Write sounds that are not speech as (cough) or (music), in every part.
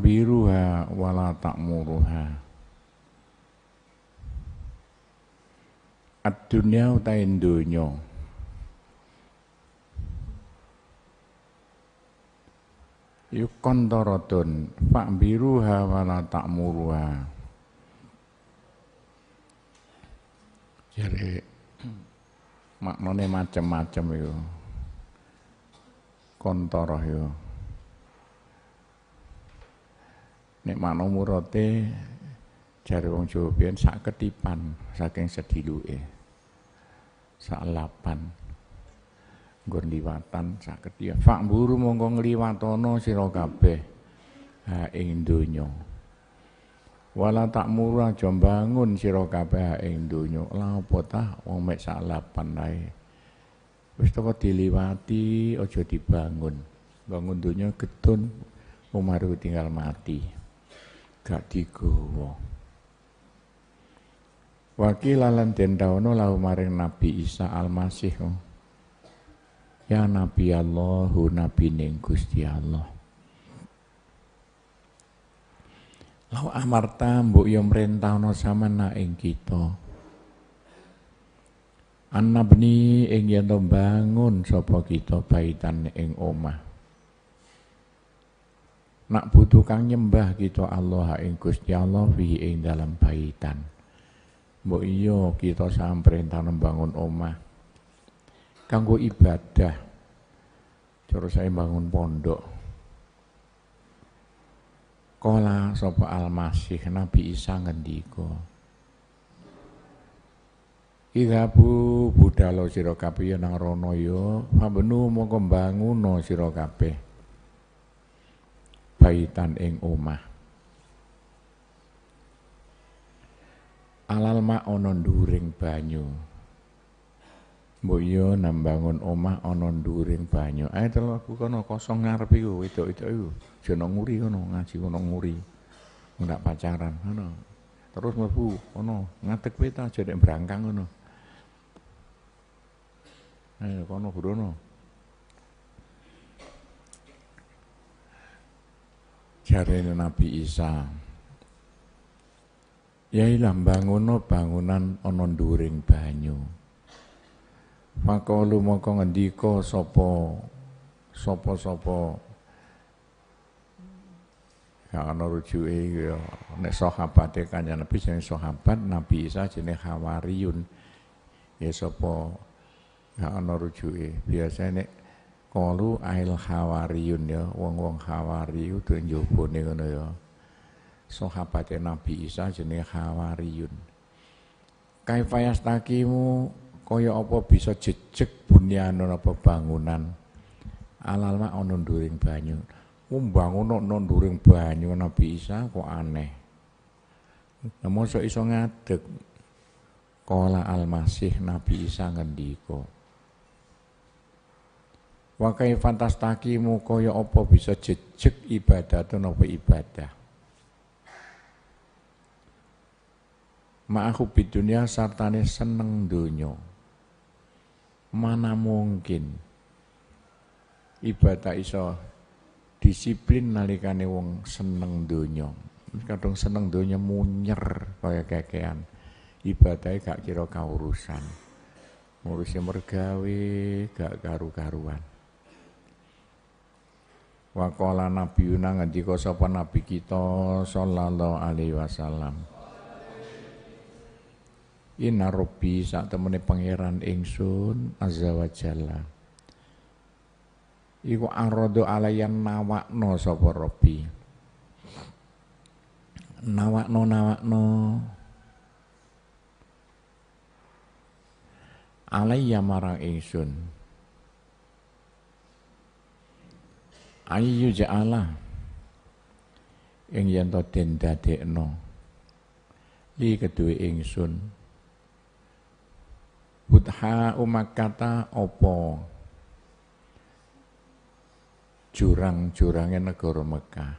biruha wala At Ad-dunya utai Yuk Yukon Fak biruha wala muruha Jadi maknanya macam-macam yuk kontoroh yuk. nek mano murate jare wong Jawa biyen sak ketipan saking sediluke. Sak lapan. Nggon liwatan sak ketiya. Fak mburu mongko ngliwatono sira kabeh ha ing donya. Wala tak murah jombangun bangun sira kabeh ing donya. Lha apa tah wong mek sak lapan ae. Wis teko diliwati aja dibangun. Bangun donya getun umaru tinggal mati gak digowo. Wakilalan den daono lahu maring Nabi Isa Al-Masih. Oh. Ya Nabi Allah, hu Nabi ning Gusti Allah. Lau amarta mbok yo sama samana ing kita. Anabni ing yen bangun sapa kita baitan ing omah nak butuh kang nyembah kita Allah ing Gusti Allah fi dalam baitan mbok iya kita sam perintah membangun omah kanggo ibadah terus saya bangun pondok kola sapa almasih Nabi Isa ngendika bu budalo sira kabeh ya nang rono yo, ya, fabenu mongko kembangun sira kabeh baitan ing omah. Alal ma ana nduring banyu. Mbok yo nang bangun omah ana nduring banyu. Ae telaku kono kosong ngarep iku wedok-wedok iku. Jono nguri kono ngaji kono nguri. Ora pacaran ngono. Terus mlebu kono ngadeg peta jadi berangkang ngono. Ayo kono brono. jarene Nabi Isa Yailah banguno bangunan ononduring nduring banyu lu mau ngendika sopo sopo sopo ya ana rujuke ya nek sahabate kanjeng Nabi jeneng sahabat Nabi Isa jeneng Hawariyun ya sopo ya ana rujuke biasane Kalu ail hawariyun ya, wong-wong hawariyu tuh njobone ngono ya. Sahabate Nabi Isa jenenge hawariyun. takimu kaya apa bisa jejek bunyanun apa bangunan alal mak ana banyu. Mbangun onon during banyu Nabi Isa kok aneh. Namun so iso ngadek kola Al-Masih Nabi Isa ngendiko Wa fantas takimu kaya apa bisa ibadah atau apa ibadah. Ma'ahu bidunia sartane seneng dunyo. Mana mungkin ibadah iso disiplin nalikane wong seneng dunyo Kadang seneng donya munyer kaya kekean. Ibadahnya gak kira urusan Ngurusnya mergawe gak karu-karuan. Wakola Nabi Yuna ngendika sapa nabi kita sallallahu alaihi wasallam Inna Robbi saat temani pangeran ingsun azza wa jalla. Iku arodo alayan nawakno sapa Robbi. Nawakno nawakno alayya marang ingsun. ayyu ja'ala ing yen to den dadekno li kedue ingsun budha umakata apa jurang-jurange negara Mekah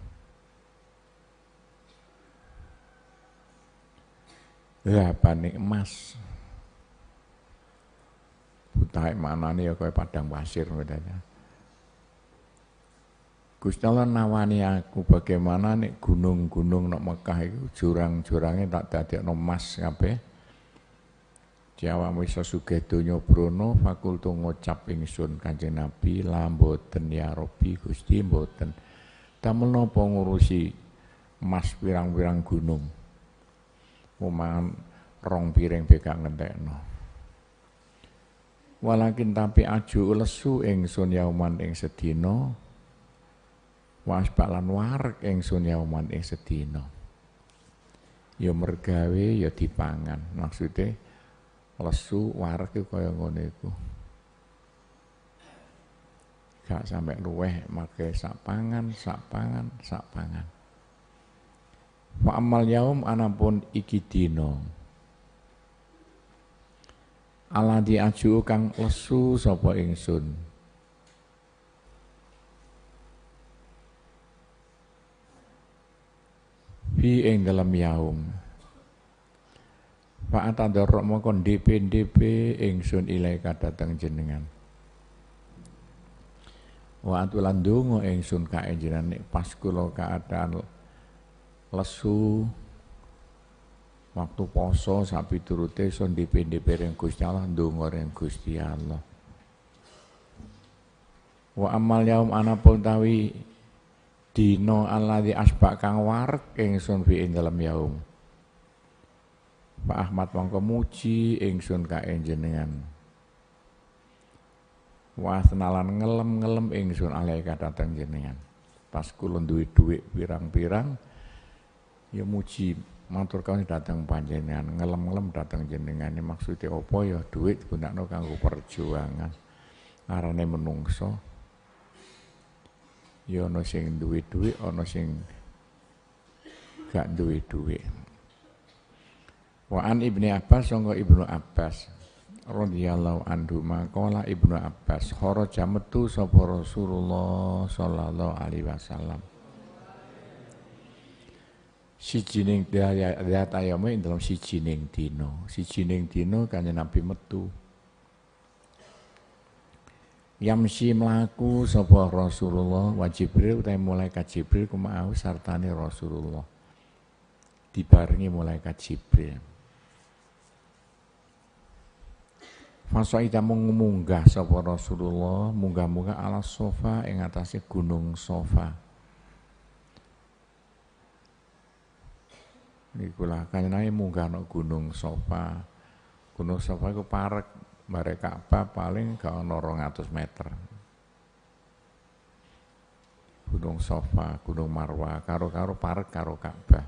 panik emas butahe manane ya kaya padang pasir ngono ya. Gusti Allah nawani aku bagaimana nih gunung-gunung nak Mekah itu jurang-jurangnya tak dadekno emas kabeh. Jawa wisa sugih donya brana fakultu ngucap ingsun Kanjeng Nabi lamboten ya ropi, Gusti mboten. Damel napa ngurusi emas pirang-pirang gunung. Omahan rong piring beka no. Walakin tapi aju lesu ingsun yauman ing sedina wasbalan warek ingsun yauman ing sedina ya mergawe ya dipangan maksudnya lesu warek iku kaya ngono iku gak sampai luweh make sak pangan sak pangan sak pangan amal yaum anapun iki dina ala diaju kang lesu sapa ingsun fi ing dalam yaum Pak Atadorok mongkon DP-DP ilai ilaika datang jenengan. Wa atulan dungo sun kae jenengan pas kula keadaan lesu waktu poso sapi turute son DP-DP ring Gusti Allah ndonga ring Gusti Allah. Wa amal yaum anapun pun tawi ala di asbak kang warak ingsun fi ing dalem yaum Pak Ahmad mongko muji ingsun ka jenengan wasnalan ngelem-ngelem ingsun alaika datang jenengan pas kula duit duit pirang-pirang ya muji matur kawon datang panjenengan ngelem-ngelem datang jenengan maksudnya apa ya duit gunakno kanggo perjuangan arane menungso ya ana sing duwe dhuwit ono sing gak duwe duit. wa an ibni abbas sangga ibnu abbas radhiyallahu anhu maqala ibnu abbas kharaja metu sapa rasulullah sallallahu alaihi wasallam sijining daya si cining tino, si cining tino kanya nabi metu Yamsi melaku sapa Rasulullah wa Jibril mulai malaikat kuma mau sartani Rasulullah. Dibarengi malaikat Jibril. Fasaida mengunggah sapa Rasulullah munggah-munggah ala sofa ing atase gunung sofa. Nikulah kanjenenge munggah nang gunung sofa. Gunung sofa iku parek mereka apa paling ke atas meter Gunung Sofa, Gunung Marwa, karo-karo parek karo Ka'bah.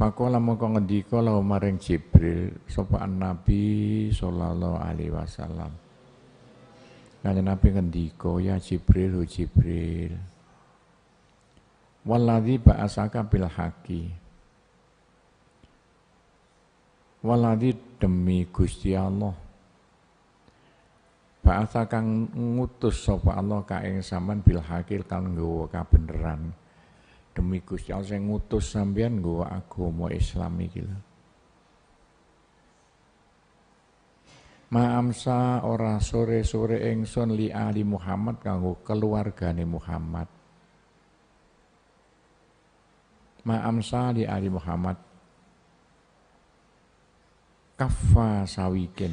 Maka mau kau ngendika lau maring Jibril sopan Nabi sallallahu alaihi wasallam. Kanjeng Nabi ngendika ya Jibril hu oh Jibril. Walladzi ba'asaka bil haqi Waladi demi Gusti Allah. Ba'atha kang ngutus sapa Allah ka ing sampean bil hakil kang nggawa kabeneran. Demi Gusti Allah sing ngutus sampean nggawa agama Islam iki lho. Ma'amsa ora sore-sore ingsun li ali Muhammad kanggo keluargane Muhammad. Ma'amsa li ali Muhammad kafa sawikin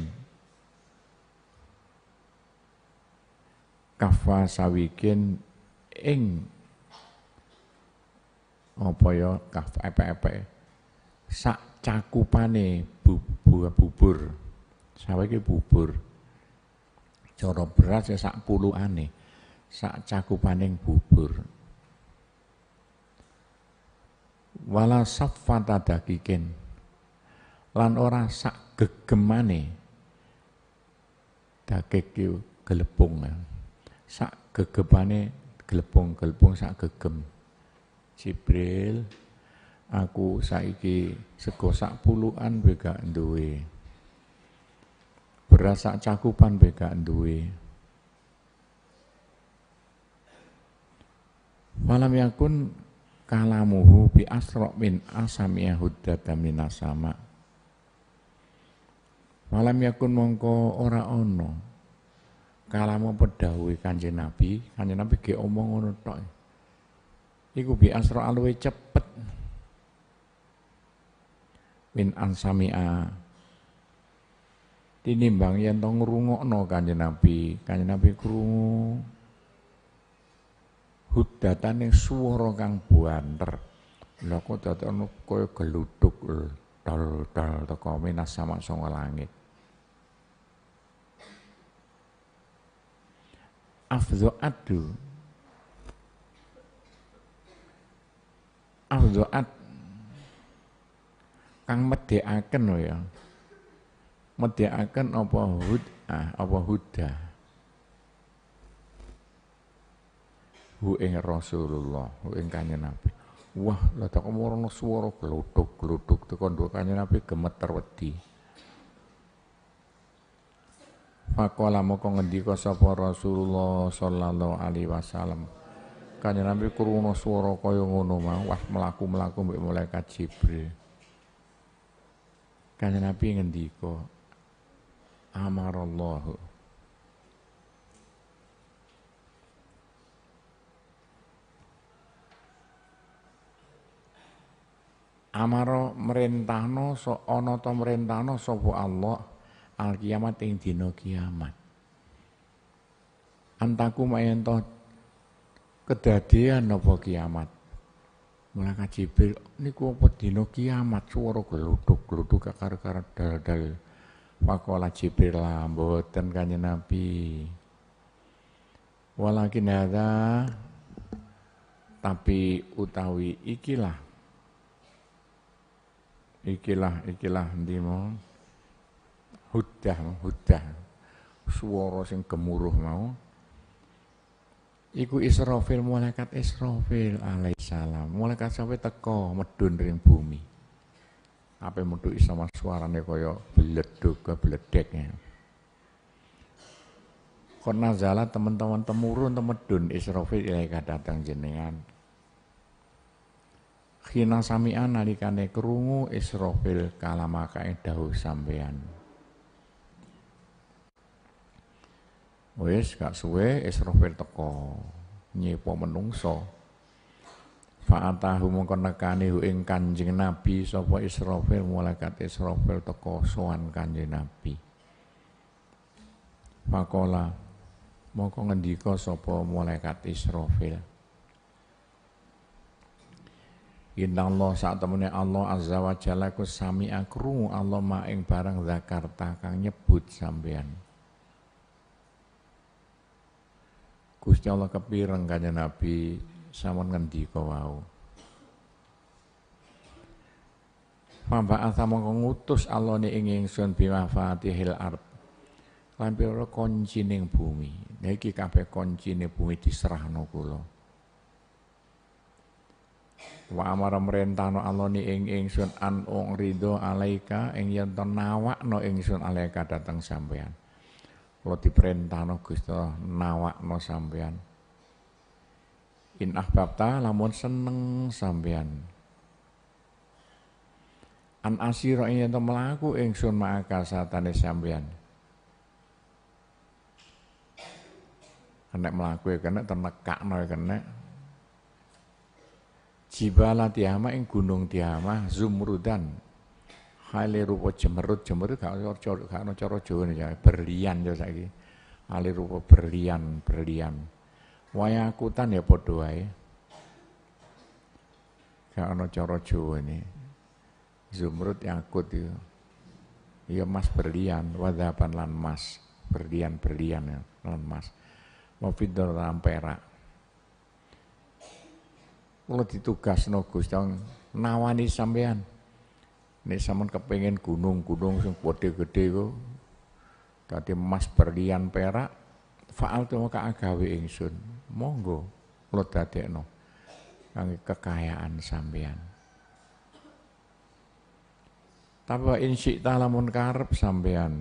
kafa sawikin ing apa ya kafa epe-epe sak cakupane bubur bubur sawike bubur cara beras ya sak puluhane sak cakupaning bubur wala saffata dakikin lan ora sak gegemane daging ki gelepung sak gegebane gelepung-gelepung sak gegem Jibril aku saiki sego sak puluhan bega gak duwe beras sak cakupan bega gak duwe Walam yakun kalamuhu bi asrok min asam yahudda minasama' Malam yakun mongko ora ono. Kalamu pedahui Kanjeng Nabi, Kanjeng Nabi ge omong ono tok. Iku bi asro alwe cepet. Min ansamia tinimbang yen to no Kanjeng Nabi. Kanjeng Nabi krungu yang suara kang buanter. Lha kok dadekno kaya geluduk tol tol teko minas sama sanga langit. afzo adu, afzo ad kang akan lo ya akan apa hud ah, apa huda hu ing Rasulullah hu ing kanjeng Nabi wah lha tak omorno swara tuh glutuk teko kanjeng Nabi gemeter wedi Faqala moko ngendiko sapa Rasulullah sallallahu alaihi wasallam. Kanjeng Nabi krungu swara kaya ngono mau wah mlaku-mlaku mbek malaikat Jibril. Kanjeng Nabi ngendika Amarallahu Amaro merintahno so ana ta merintahno sapa Allah al kiamat ing dino kiamat. Antaku mayen toh kedadean apa kiamat. Mulaka ini ku apa dino kiamat suara geluduk geluduk kakar-kakar dal-dal. Pakola Jibril lah mboten kanya Nabi. Walakin ada tapi utawi ikilah ikilah ikilah ndimo hudah hudah suara sing gemuruh mau iku Israfil malaikat Israfil alaihissalam malaikat sampai teko medun ring bumi apa metu mas suarane kaya bleduk ke bledek ya karena zala teman-teman temurun temedun Israfil ilaika datang jenengan Khina sami'an nalikane kerungu Israfil kalamaka dahu sampean Wis gak suwe Israfil teko nyepo menungso. Fa'atahu mongko nekani hu ing Kanjeng Nabi sapa Israfil malaikat Israfil teko sowan Kanjeng Nabi. Fakola mongko ngendika sapa malaikat Israfil. Inna Allah saat temennya Allah Azza wa Jalla ku sami akru Allah maing barang Zakarta kang nyebut sampean. Gusti Allah kepireng kanjeng Nabi sampun ngendika wau. Mamba asa mongko ngutus Allah ne ing ingsun biwafatihil ard. Lan pira kuncining bumi. niki iki kabeh kuncine bumi diserahno kula. Wa amara merentahno Allah ne ing ingsun an ridho alaika ing yen nawakno ingsun alaika dateng sampean. Kalau diperintahno Gusti Allah nawakno sampean. In ahbabta lamun seneng sampean. An asiro asira yen mlaku ingsun maka satane sampean. Kena melaku ya kena, ternekakno ya kena. Jibala tiama ing gunung tiama zumrudan Hale rupa jemerut, jemerut gak ada cara gak ono cara Jawane ya, berlian ya saiki. Hale rupa berlian, berlian. Wayakutan ya padha wae. Gak ono cara yang Zumrud yakut ya itu. Ya mas berlian, wadapan lan mas. Berlian-berlian ya, lan mas. Wafidor lan perak. ditugas ditugasno Gusti nawani sampean. Ini sampean kepengin gunung-gunung sing gede-gede kok. Dadi emas berlian perak faal tu maka agawe ingsun. Monggo lo dadekno kangge kekayaan sampean. Tapi insya Allah lamun karep sampean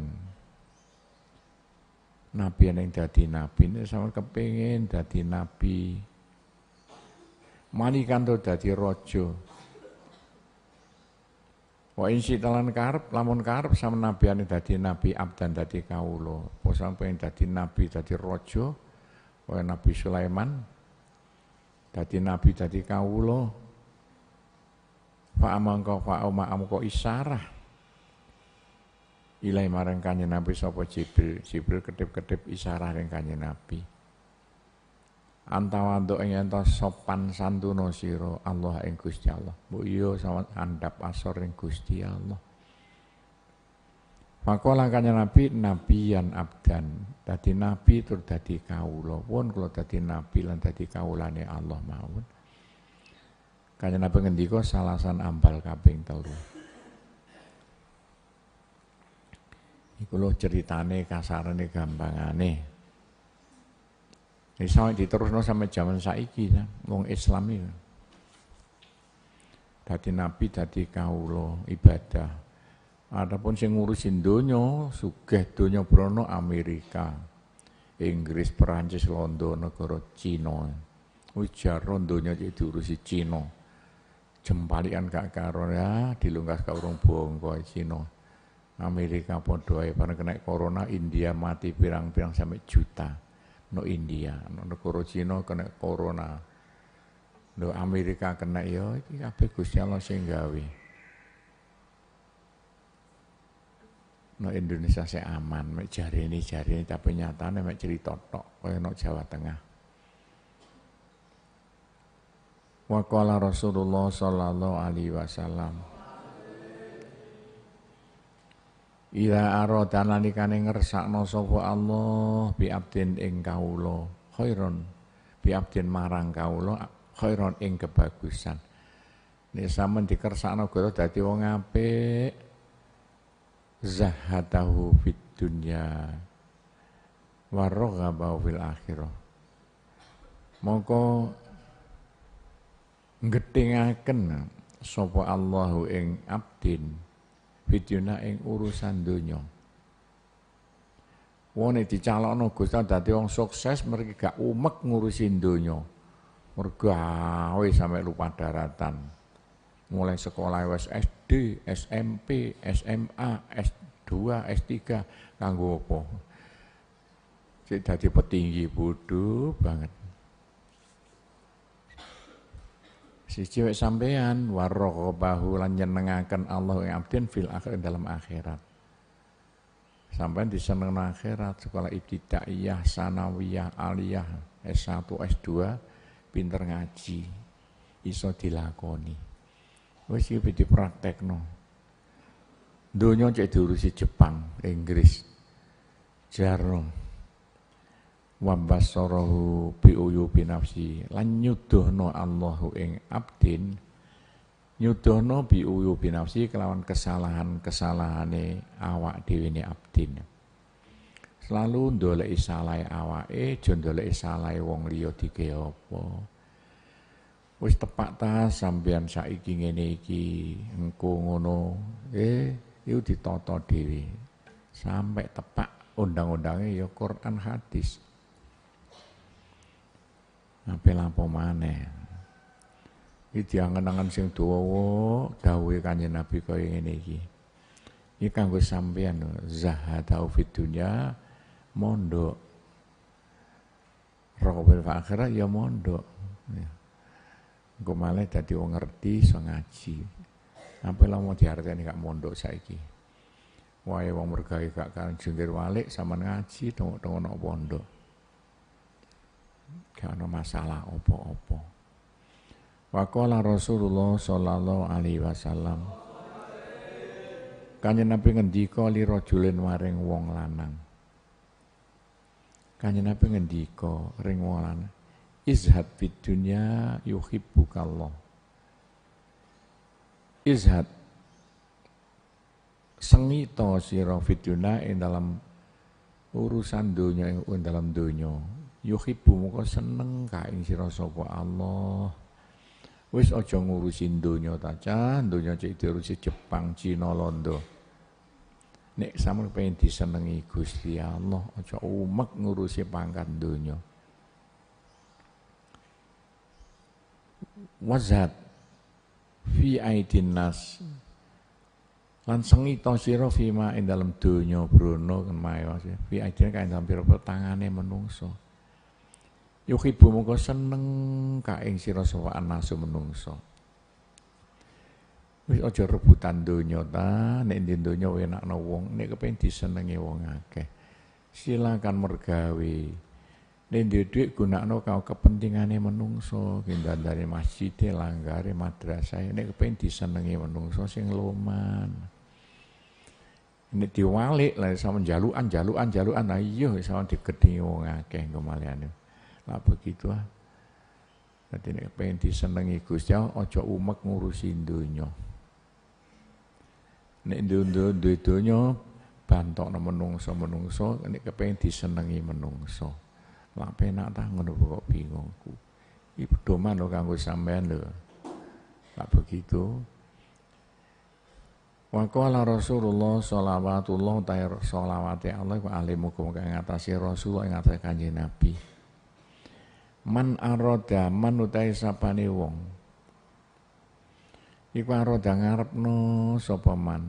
nabi yang dadi nabi ini sama kepingin dadi nabi manikan tuh dadi rojo Wa insi talan karep lamun karep sama nabi ane dadi nabi abdan dadi kaulo. Wa sampeyan dadi nabi dadi rojo. Wa nabi Sulaiman dadi nabi dadi kaulo. Fa kau fa ma amko isarah. Ilai marang Nabi sopo Jibril. Jibril kedip-kedip isarah ring Nabi antawadhu ing ento sopan santuno sira Allah ing Gusti Allah mbok yo iya, sawet andap asor ing Gusti Allah Pakola kanya Nabi, Nabi yang abdan. Tadi Nabi tur dadi kaulo pun, kalau tadi Nabi lan dadi kaulane Allah maun. Kanya Nabi ngendiko salasan ambal kaping telu. Iku lo ceritane kasarane gampangane. Ini diterusno sampai zaman saiki ya, wong Islam ya. Dadi nabi tadi Ka'ulo ibadah. Adapun sing ngurusin donya, sugih donya brono Amerika, Inggris, Perancis, London, negara Cina. ujar jaron jadi diurusi Cina. Jempalian gak karo ya dilungkas ka urung bongko Cina. Amerika padha ae kena corona, India mati pirang-pirang sampai juta no India, no negara Cina kena corona. No Amerika kena ya tapi kabeh Gusti Allah sing gawe. No Indonesia saya aman, mek jari ini jari ini, tapi nyatanya mek cerita tok, kaya no Jawa Tengah. Wa qala Rasulullah sallallahu alaihi wasallam Ila arada nalikane ngersakno sapa Allah bi abdin ing kawula khairon bi abdin marang kawula khairon ing kebagusan. Nek sampean dikersakno Gusti dadi wong apik zahatahu fid dunya wa raghaba fil akhirah. Mongko ngetingaken sapa Allahu ing abdin video ing urusan donya. Wong nek dicalokno Gusti dadi wong sukses mergi gak umek ngurusi donya. Mergo sampe lupa daratan. Mulai sekolah wis SD, SMP, SMA, S2, S3 kanggo apa? Jadi dadi petinggi bodoh banget. cewek sampean bahu lanjenengakan Allah yang abdin fil akhir dalam akhirat. Sampean diseneng akhirat sekolah ibtidaiyah, sanawiyah, aliyah, S1, S2 pinter ngaji iso dilakoni. Wis iki dipraktekno. praktekno. Donya cek diurusi Jepang, Inggris, Jerman, Wabasorohu biuyu binafsi lan nyuduhno Allahu ing abdin nyuduhno biuyu binafsi kelawan kesalahan-kesalahane awak dhewe abdin selalu ndoleki isalai awake aja ndoleki salahe wong liya dike apa wis tepak ta sampeyan saiki ngene iki engko ngono eh itu ditoto dewi sampai tepak undang-undangnya ya Quran hadis Ape lampau mana? Iki diangen-angen sing dawa dawuhe Kanjeng Nabi kaya ngene iki. Iki kanggo sampeyan zahatau fid dunya mondok. Rokobil akhirah ya mondok. Ya. Engko malah dadi wong ngerti iso ngaji. Apa lah mau diarteni gak mondok saiki. Wae wong mergawe gak kan jungkir walik sama ngaji tengok-tengok pondok gak ada masalah opo-opo. Wakola Rasulullah Sallallahu Alaihi Wasallam. kanya Nabi ngendika li rajulin maring wong lanang. kanya Nabi ngendika ring wong lanang, izhad fid dunya yuhibbukallah. Izhad sengito sira fid dunya ing dalam urusan dunia ing dalam dunia yuhibbu muka seneng kaing sira sapa Allah wis aja ngurusi donya taca donya cek diurusi Jepang Cina Londo nek sama pengen disenengi Gusti Allah aja umek ngurusi pangkat donya wazat fi aidin nas lan sengita sira fima ing dalem donya bruno kan mayo fi aidin kan dalam pira tangane menungso Yuhibu mongko seneng kaing sira sapa anasu menungso. Wis ojo rebutan donya ta, nek ndi donya enakno wong, nek kepen disenengi wong akeh. Silakan mergawe. Nek duwe dhuwit gunakno kanggo kepentingane menungso, dari masjid, langgare madrasah, nek kepen disenengi menungso sing loman. ini diwalik lah sama jaluan jaluan jaluan ayo iya, sama digedhi wong akeh kemalihane Nah begitu ah. Dadi nek pengen disenengi Gusti aja umek ngurusi donya. Nek ndo-ndo duwe donya bantokno menungso-menungso nek kepengin disenengi menungso. Lah penak ta ngono kok bingungku. Iki pedoman lho kanggo sampean lho. Nah begitu. Wa qala Rasulullah wasallam ta'ala shalawate Allah wa alimu kang ngatasi Rasulullah ing ngatasi Kanjeng Nabi man aroda man utai sapane wong iku aroda ngarepno sapa man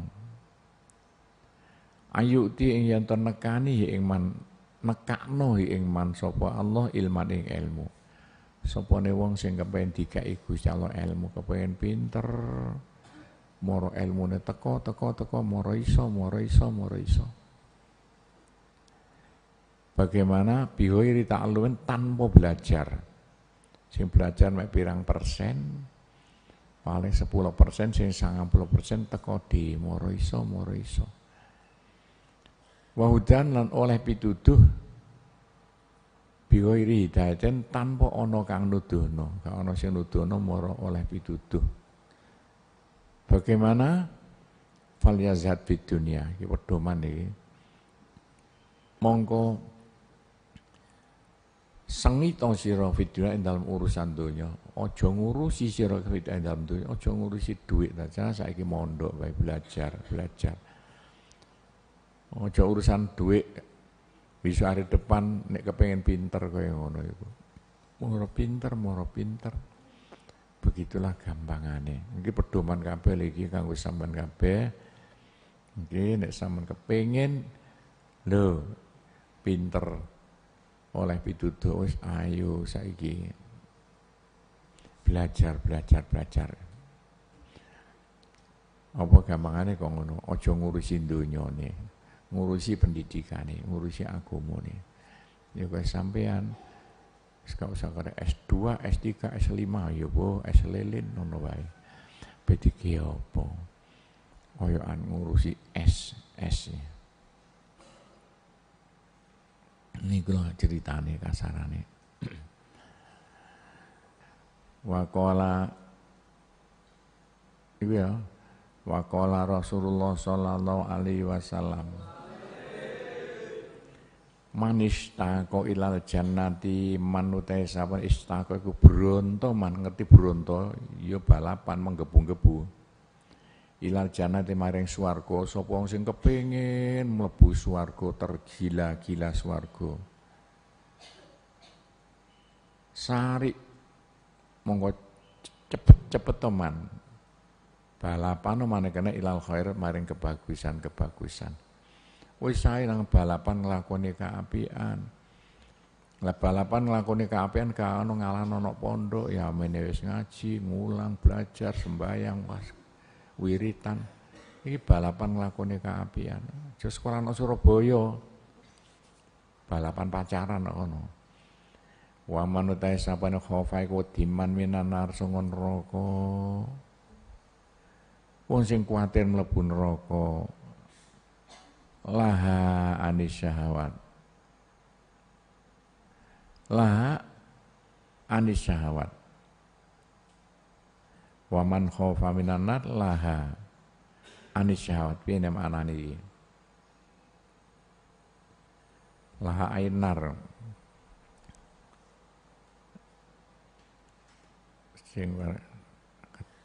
ti ing yen hi ing man nekakno ing man sapa Allah ilman ing ilmu sapane wong sing kepengin dikai Gusti Allah ilmu kepengin pinter moro ilmune teko teko teko moro iso moro iso moro iso Bagaimana bihoiri ta'aluin tanpa belajar. Sing belajar mek pirang persen, paling 10 persen, sing 90 persen teko di moro iso, moro iso. Wahudan lan oleh pituduh bihoiri hidayatin tanpa ono kang nuduhno, kang ono sing nuduhno moro oleh pituduh. Bagaimana fal pitunia, dunia, dunya pedoman mongko sengita siro fiduna ing dalam urusan dunia ojo ngurusi siro fiduna ing dalam dunia ojo ngurusi duit saya saiki mondok baik belajar belajar ojo urusan duit, bisa hari depan nek kepengen pinter yang ngono itu moro pinter moro pinter begitulah gampangane ini pedoman kabeh lagi, kanggo sampean kabeh nggih nek sampean kepengen, lo, pinter oleh pitutur wis ayo saiki belajar belajar belajar apa gampangane kok ngono aja ngurusi donyane ngurusi pendidikane ngurusi agamane ya kok sampean gak usah kare S2, S3, S5 ya bo S lelin ngono wae P3 apa koyokan ngurusi S S ya niku lho ceritane kasarane waqala iku ya Wakola Rasulullah sallallahu alaihi wasallam manis tako ilal jannati man utai sapa istaqo iku bronto man ngerti bronto ya balapan menggebu-gebu ilal jana di e maring swarga sapa wong sing kepengin mlebu swarga tergila-gila swarga sari monggo cepet-cepet teman balapan mana kena ilal khair maring kebagusan-kebagusan wis sae nang balapan nglakoni kaapian lah balapan nglakoni kaapian ka ono nonok pondok ya menewis ngaji ngulang belajar sembayang was wiritan. ini balapan ngelakoni kaapian. Aja sekolah nang Surabaya. Balapan pacaran kok ngono. Wa manutai utahe sapane khofa diman minan nar roko. Wong sing kuatir mlebu neraka. Laha anis syahawat. Laha anis syahawat. Waman khofa minan nar laha anis syahwat piye nek maknane iki laha ainar sing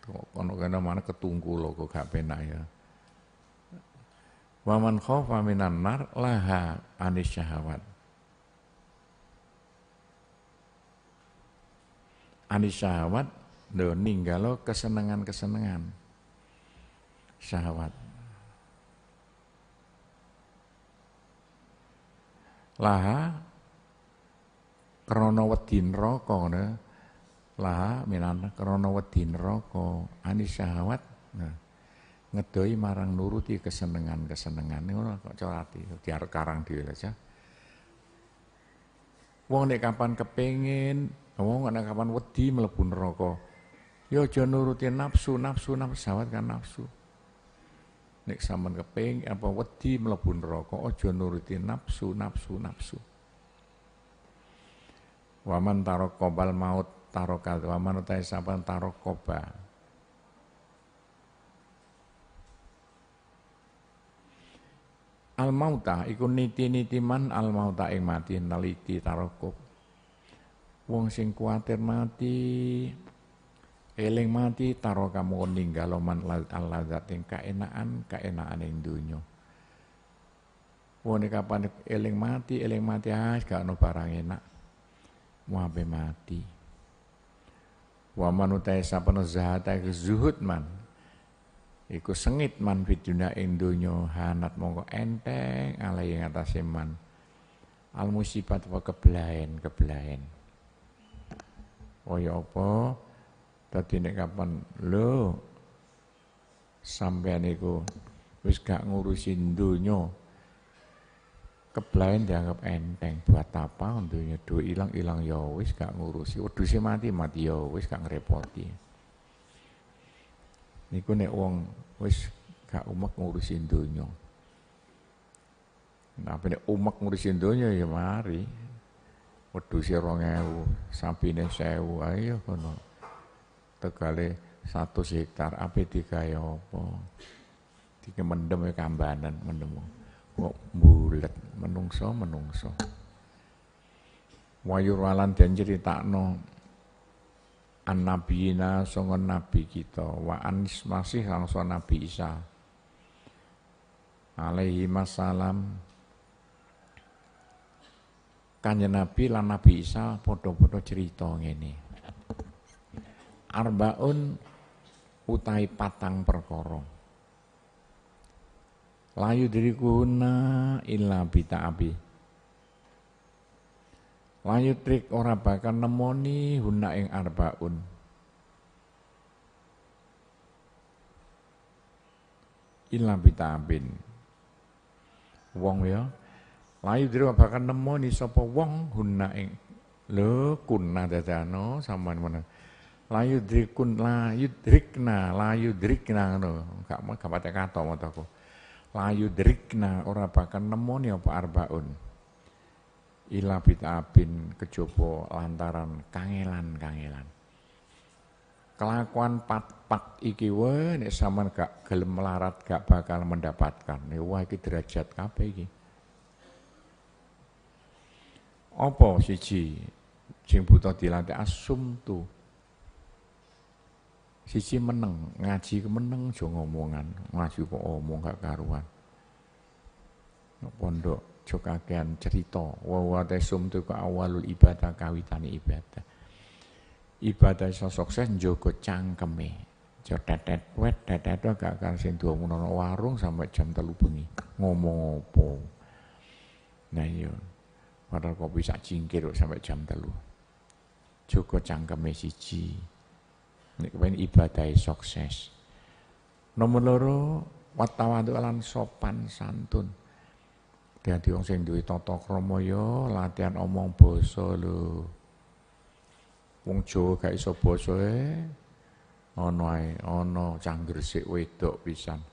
kono kene mana ketunggu lho kok gak penak ya waman khofa minan nar laha anis syahwat anis syahwat do ninggalo kesenangan-kesenangan syahwat. Laha krono wedi neraka ngono. Laha minan krono wedi neraka ani syahwat. Nah, ngedoi marang nuruti kesenangan-kesenangan kesenangan ngono kok corati tiar karang dhewe aja. Wong nek kapan kepengin, wong nek kapan wedi mlebu rokok. Yo ya aja nuruti nafsu, nafsu, nafsu, sahabat kan nafsu. Nek sampean keping apa wedi mlebu neraka aja nuruti nafsu, nafsu, nafsu. Waman kobal maut tarokat, waman utai taro koba. Al mauta iku niti-niti man al mauta ing mati taro kob. Wong sing kuatir mati Eling mati taro kamu ninggal oman Allah zatin kaenaan kaenaan yang dunia. Wone kapan eling mati eling mati ah gak no barang enak. Muabe mati. Wa man utai sapana zahata zuhud man. Iku sengit man fiduna ing donya hanat mongko enteng alai yang atas man. Al musibat wa kebelain. Oyo Kaya apa? Dadi nek kapan lo sampean iku wis gak ngurusin donya keblain dianggap enteng buat apa untungnya duit ilang ilang ya wis gak ngurusi wedhuse mati mati ya wis gak ngrepoti niku nek wong wis gak umek ngurusin donya Nah, nek umek ngurusin donya ya mari wedhuse 2000 sampine 1000 ayo kono tegale satu hektar ape digawe ya apa iki mendem ya kambanan mendem kok bulat menungso menungso wayur walan cerita no an so songon nabi kita wa anis masih langsung nabi Isa alaihi masalam kanya nabi lan nabi Isa podo-podo cerita ini arbaun utai patang perkoro layu na illa abi layu trik ora bakal nemoni huna ing arbaun illa abin wong ya layu dirikuna bakal nemoni sapa wong huna ing lho kuna dadano sampean mana layu layu drikun drikna layu drikna ngono gak mau gak patek kata mataku drikna ora bakal nemoni apa arbaun ila bitabin kejopo lantaran kangelan-kangelan kelakuan pat-pat iki wa nek sampean gak gelem melarat gak bakal mendapatkan. Nek ya, wah iki derajat kabeh iki. Apa siji sing buta dilatih asum tu Sisi meneng, ngaji kemeneng jo ngomongan, ngaji kok omong gak karuan. Pondok jo kakean cerita, wa sum tu ke awalul ibadah kawitane ibadah. Ibadah iso sukses njogo cangkeme. jo tetet wet tetet gak kan sing diomongono warung sampai jam telu bengi. Ngomong apa? Nah iya. Padahal kopi sak cingkir sampai jam telu. Joko cangkeme siji nek ibadai ibadah sukses nomor loro watawadu lan sopan santun dadi wong sing duwe tata krama ya latihan omong basa lho wong Jawa gak iso basa e ana ae ana cangresik wedok pisan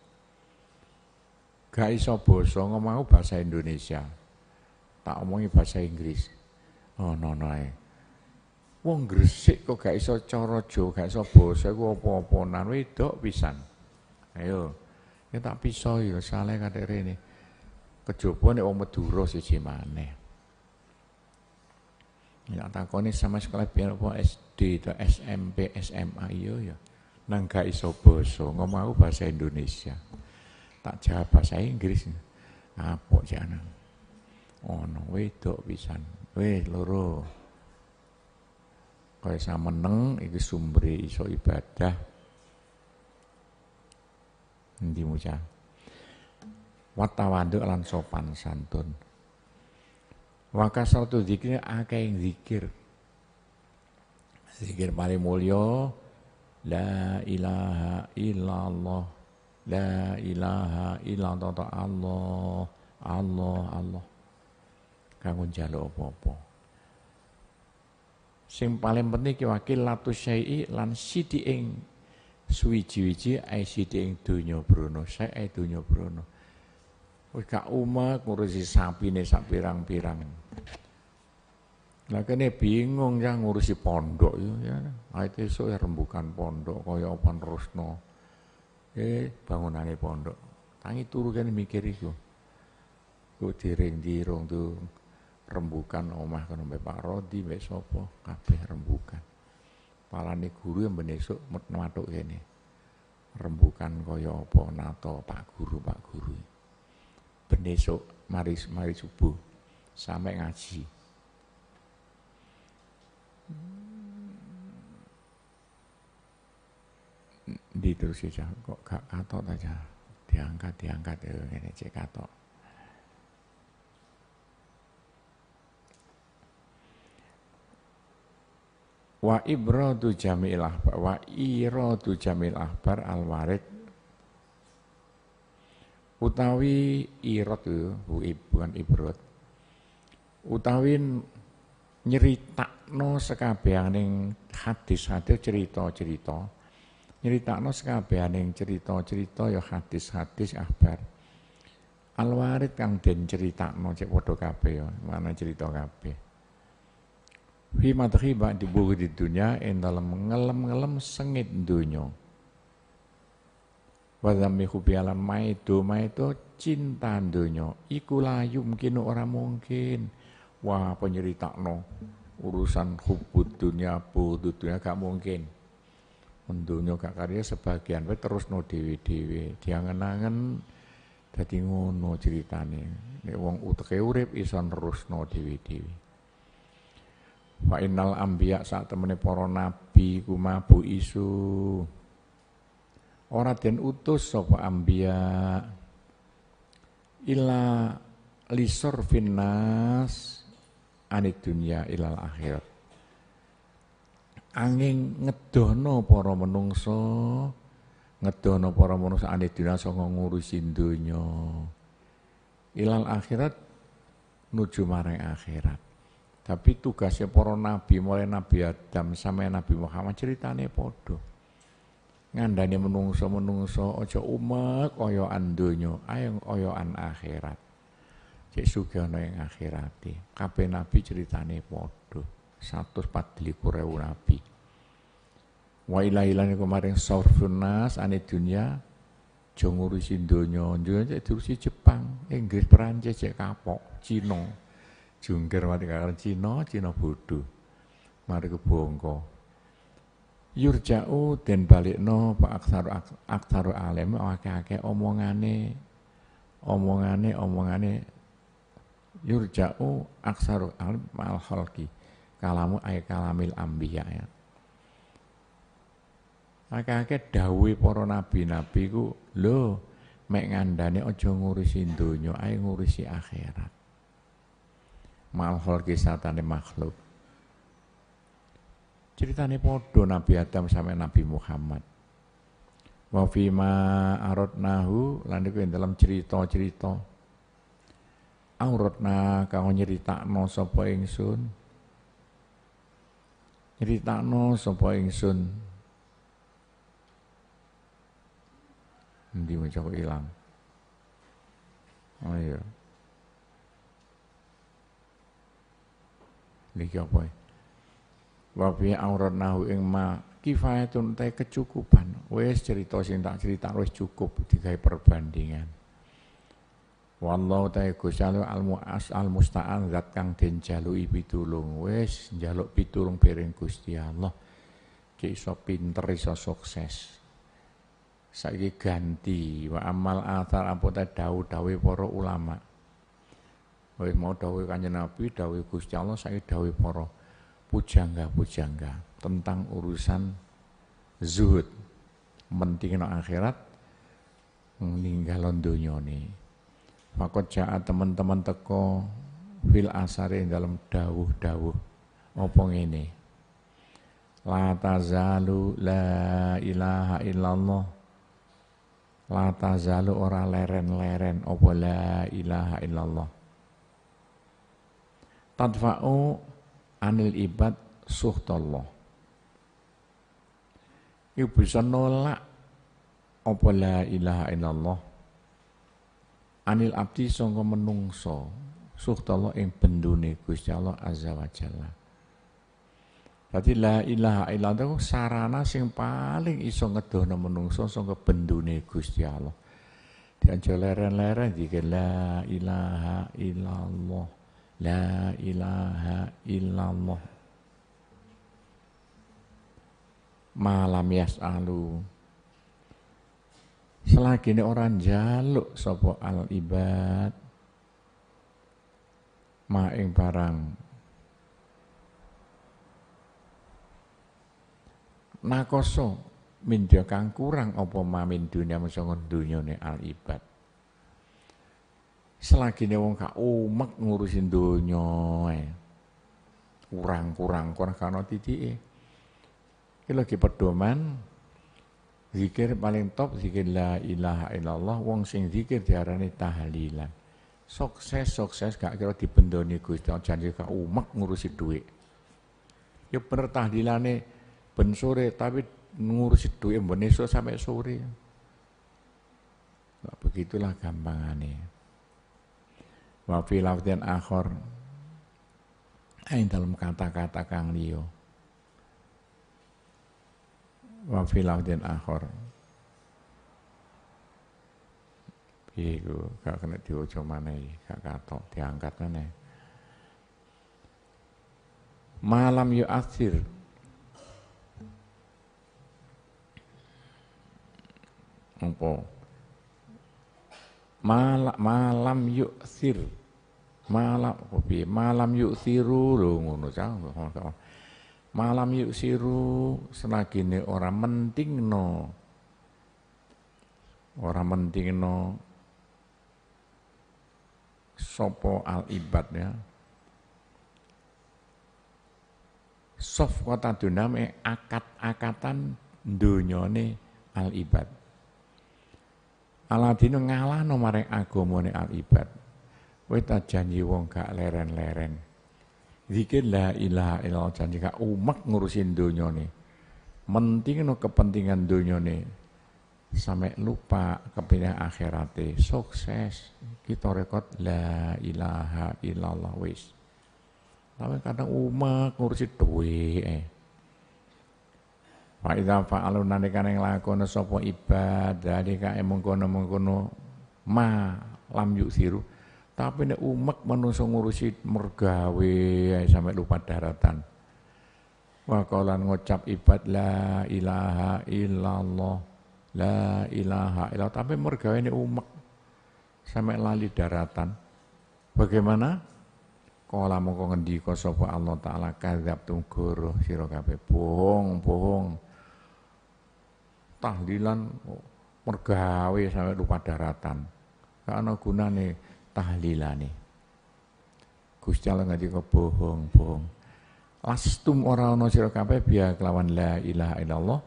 gak iso basa ngomong bahasa Indonesia tak omongi bahasa Inggris ana oh, ae Wong Gresik kok gak iso cara Jawa, gak iso basa iku apa-apanan wedok pisan. Ayo. Ya tak pisah ya saleh katik rene. Kejaba nek wong Madura siji maneh. Ya takoni sama sekolah biar apa SD atau SMP, SMA iya ya. Nang gak iso basa, ngomong aku bahasa Indonesia. Tak jawab bahasa Inggris. Apa jane? Ono wedok pisan. Weh loro kaya meneng iki sumbre iso ibadah endi muja watawaduk lan sopan santun wa kasratu dzikri akeh zikir zikir paling mulia. la ilaha illallah la ilaha illallah Allah Allah Allah kanggo njaluk apa-apa Sing paling penting ki wakil latu syai'i lan sidi ing suwiji-wiji ai sidi ing bruno, saya ai donya bruno. Wis gak umek ngurusi sapine sak pirang-pirang. Lah kene bingung ya ngurusi pondok ya. Ait ya. esuk ya rembukan pondok kaya apa Rusno, Eh bangunane pondok. Tangi turu kene mikir iku. Ku diring dirung tuh rembukan omah kan mbek Pak Rodi mbek sapa kabeh rembukan. Palane guru yang ben esuk matuk kene. Rembukan kaya apa nato Pak Guru Pak Guru. Ben mari mari subuh sampe ngaji. terus ya, kok gak katok aja diangkat diangkat ya ini cek katok. wa ibrodu jamil ahbar wa irodu jamil ahbar al warid utawi tu bu bukan ibrod utawi nyeritakno sekabehaning hadis-hadis cerita-cerita nyeritakno sekabehaning cerita-cerita ya hadis-hadis ahbar al warid kang den critakno cek padha kabeh ya mana cerita kabeh Fi madriba di di dunia in dalam mengelam-ngelam sengit dunyo. dunia. Wadami alam maido maido cinta dunyo Iku layu mungkin orang mungkin. Wah penyerita no urusan hubud dunia budu dunia gak mungkin. Mendunia gak karya sebagian we terus no dewi dewi. Dia ngenangan dadi ngono ceritane. Nek wong uteke urip terus no dewi dewi. Wa innal anbiya saat temene para nabi ku mabu isu. Ora den utus sapa anbiya ila lisor finnas anit dunia ilal akhir Angin ngedono para menungso, ngedono para menungso anit dunia saka ngurusi donya. Ilal akhirat nuju mareng akhirat. Tapi tugasnya para nabi, mulai Nabi Adam sampai Nabi Muhammad ceritanya podo. Ngandani menungso-menungso, ojo umek, oyo andunyo, ayo oyo an akhirat. Cek sugiana yang akhirati. kape nabi ceritanya podo. 144 rewu nabi. Wa ilah ilani kemarin sorfunas ane dunia, jongurusin dunyo donya, cek diurusi Jepang, Inggris, Perancis, cek kapok, Cina jungkir mati karena Cina, Cina bodoh. Mari ke bongko. Yurja'u dan balikno pak aksaru, aksaru alim, akeh-akeh omongane, omongane, omongane, yurja'u aksaru alim ma'al khalqi. Kalamu ay kalamil ambiya ya. Akeh-akeh dawe para nabi-nabi ku, lo mek ngandane aja ngurusi donya, ae ngurusi akhirat malhol kisatane makhluk. Cerita Ceritane podo Nabi Adam sampai Nabi Muhammad. Wa fima aradnahu lan iku dalam cerita-cerita. Auratna kang nyeritakno sapa ingsun. Nyeritakno sapa ingsun. Endi mencoba ilang. Oh iya. niki apa ya? wa aurat nahu ing ma kifayatun ta kecukupan wes cerita sing tak cerita wis cukup digawe perbandingan wallahu ta Gusti al muas al musta'an zat kang den jalui pitulung wes njaluk pitulung piring Gusti Allah ki iso pinter iso sukses saiki ganti wa amal athar apa ta dawu dawuhe para ulama Wih mau dawe kanjeng Nabi, dawe Gusti Allah, saya dawe poro pujangga-pujangga tentang urusan zuhud, mentingin akhirat, meninggal dunia ini. Fakot jahat teman-teman teko fil asari dalam dawuh-dawuh opong ini la tazalu la ilaha illallah la tazalu ora leren-leren Opo la ilaha illallah tadfa'u anil ibad suhtallah. Iku bisa nolak apa la ilaha illallah anil abdi sangka menungso suhtallah ing bendune Gusti Allah azza wa jalla. Berarti la ilaha illallah itu sarana sing paling iso ngedohno menungso sangka bendune Gusti Allah. Dianjo leren-leren dikira la ilaha illallah. La ilaha illallah. Malam yas'alu. Selagi ini orang jaluk sopo al ibad maing barang nakoso min kang kurang opo mamin dunia mung dunyane al ibad Selagi ini wong gak umek ngurusin dunia kurang-kurang kurang kano titi ini lagi pedoman zikir paling top zikir la ilaha illallah wong sing zikir diarani tahlilan sukses sukses gak kira dibendoni Gusti janji gak umek ngurusi duit. ya bener tahlilane ben sore tapi ngurusin duit ben esuk sampai sore Nah, begitulah gampangannya wa fi lafdin akhor ain dalam kata-kata kang liyo wa fi lafdin akhor piye ku gak kena diojo maneh gak katok diangkat maneh malam yu ya asir apa malam malam yuk sir malam kopi malam yuk siru lho ngono malam yuk siru senagine orang menting no orang menting no sopo al ibad ya sof kota duname akat-akatan dunyone al ibad Aladino ngalahno maring agamane al ibad. weta janji wong gak leren-leren. Zikir la ilaha illallah janji gak umak ngurusin donyane. no kepentingan nih, Sampai lupa kepentingan akhirate. Sukses. Kita rekod la ilaha illallah wis. Tapi kadang umak ngurusin duit. eh. Wa idza fa'alu nalikane nglakoni sapa ibadah dalika mengkono-mengkono ma lam siru tapi nek umek menungso ngurusi mergawe sampai lupa daratan. Wa qalan ngucap ibad la ilaha illallah la ilaha illallah tapi mergawe nek umek sampai lali daratan. Bagaimana? Kala mongko ngendika sapa Allah taala kadzab tunggur sira kabeh bohong bohong tahlilan mergawe sampai lupa daratan. Karena tahlilan nih, Gusti Allah ngaji kebohong-bohong. Lastum orang no sira kabeh biar kelawan la ilaha illallah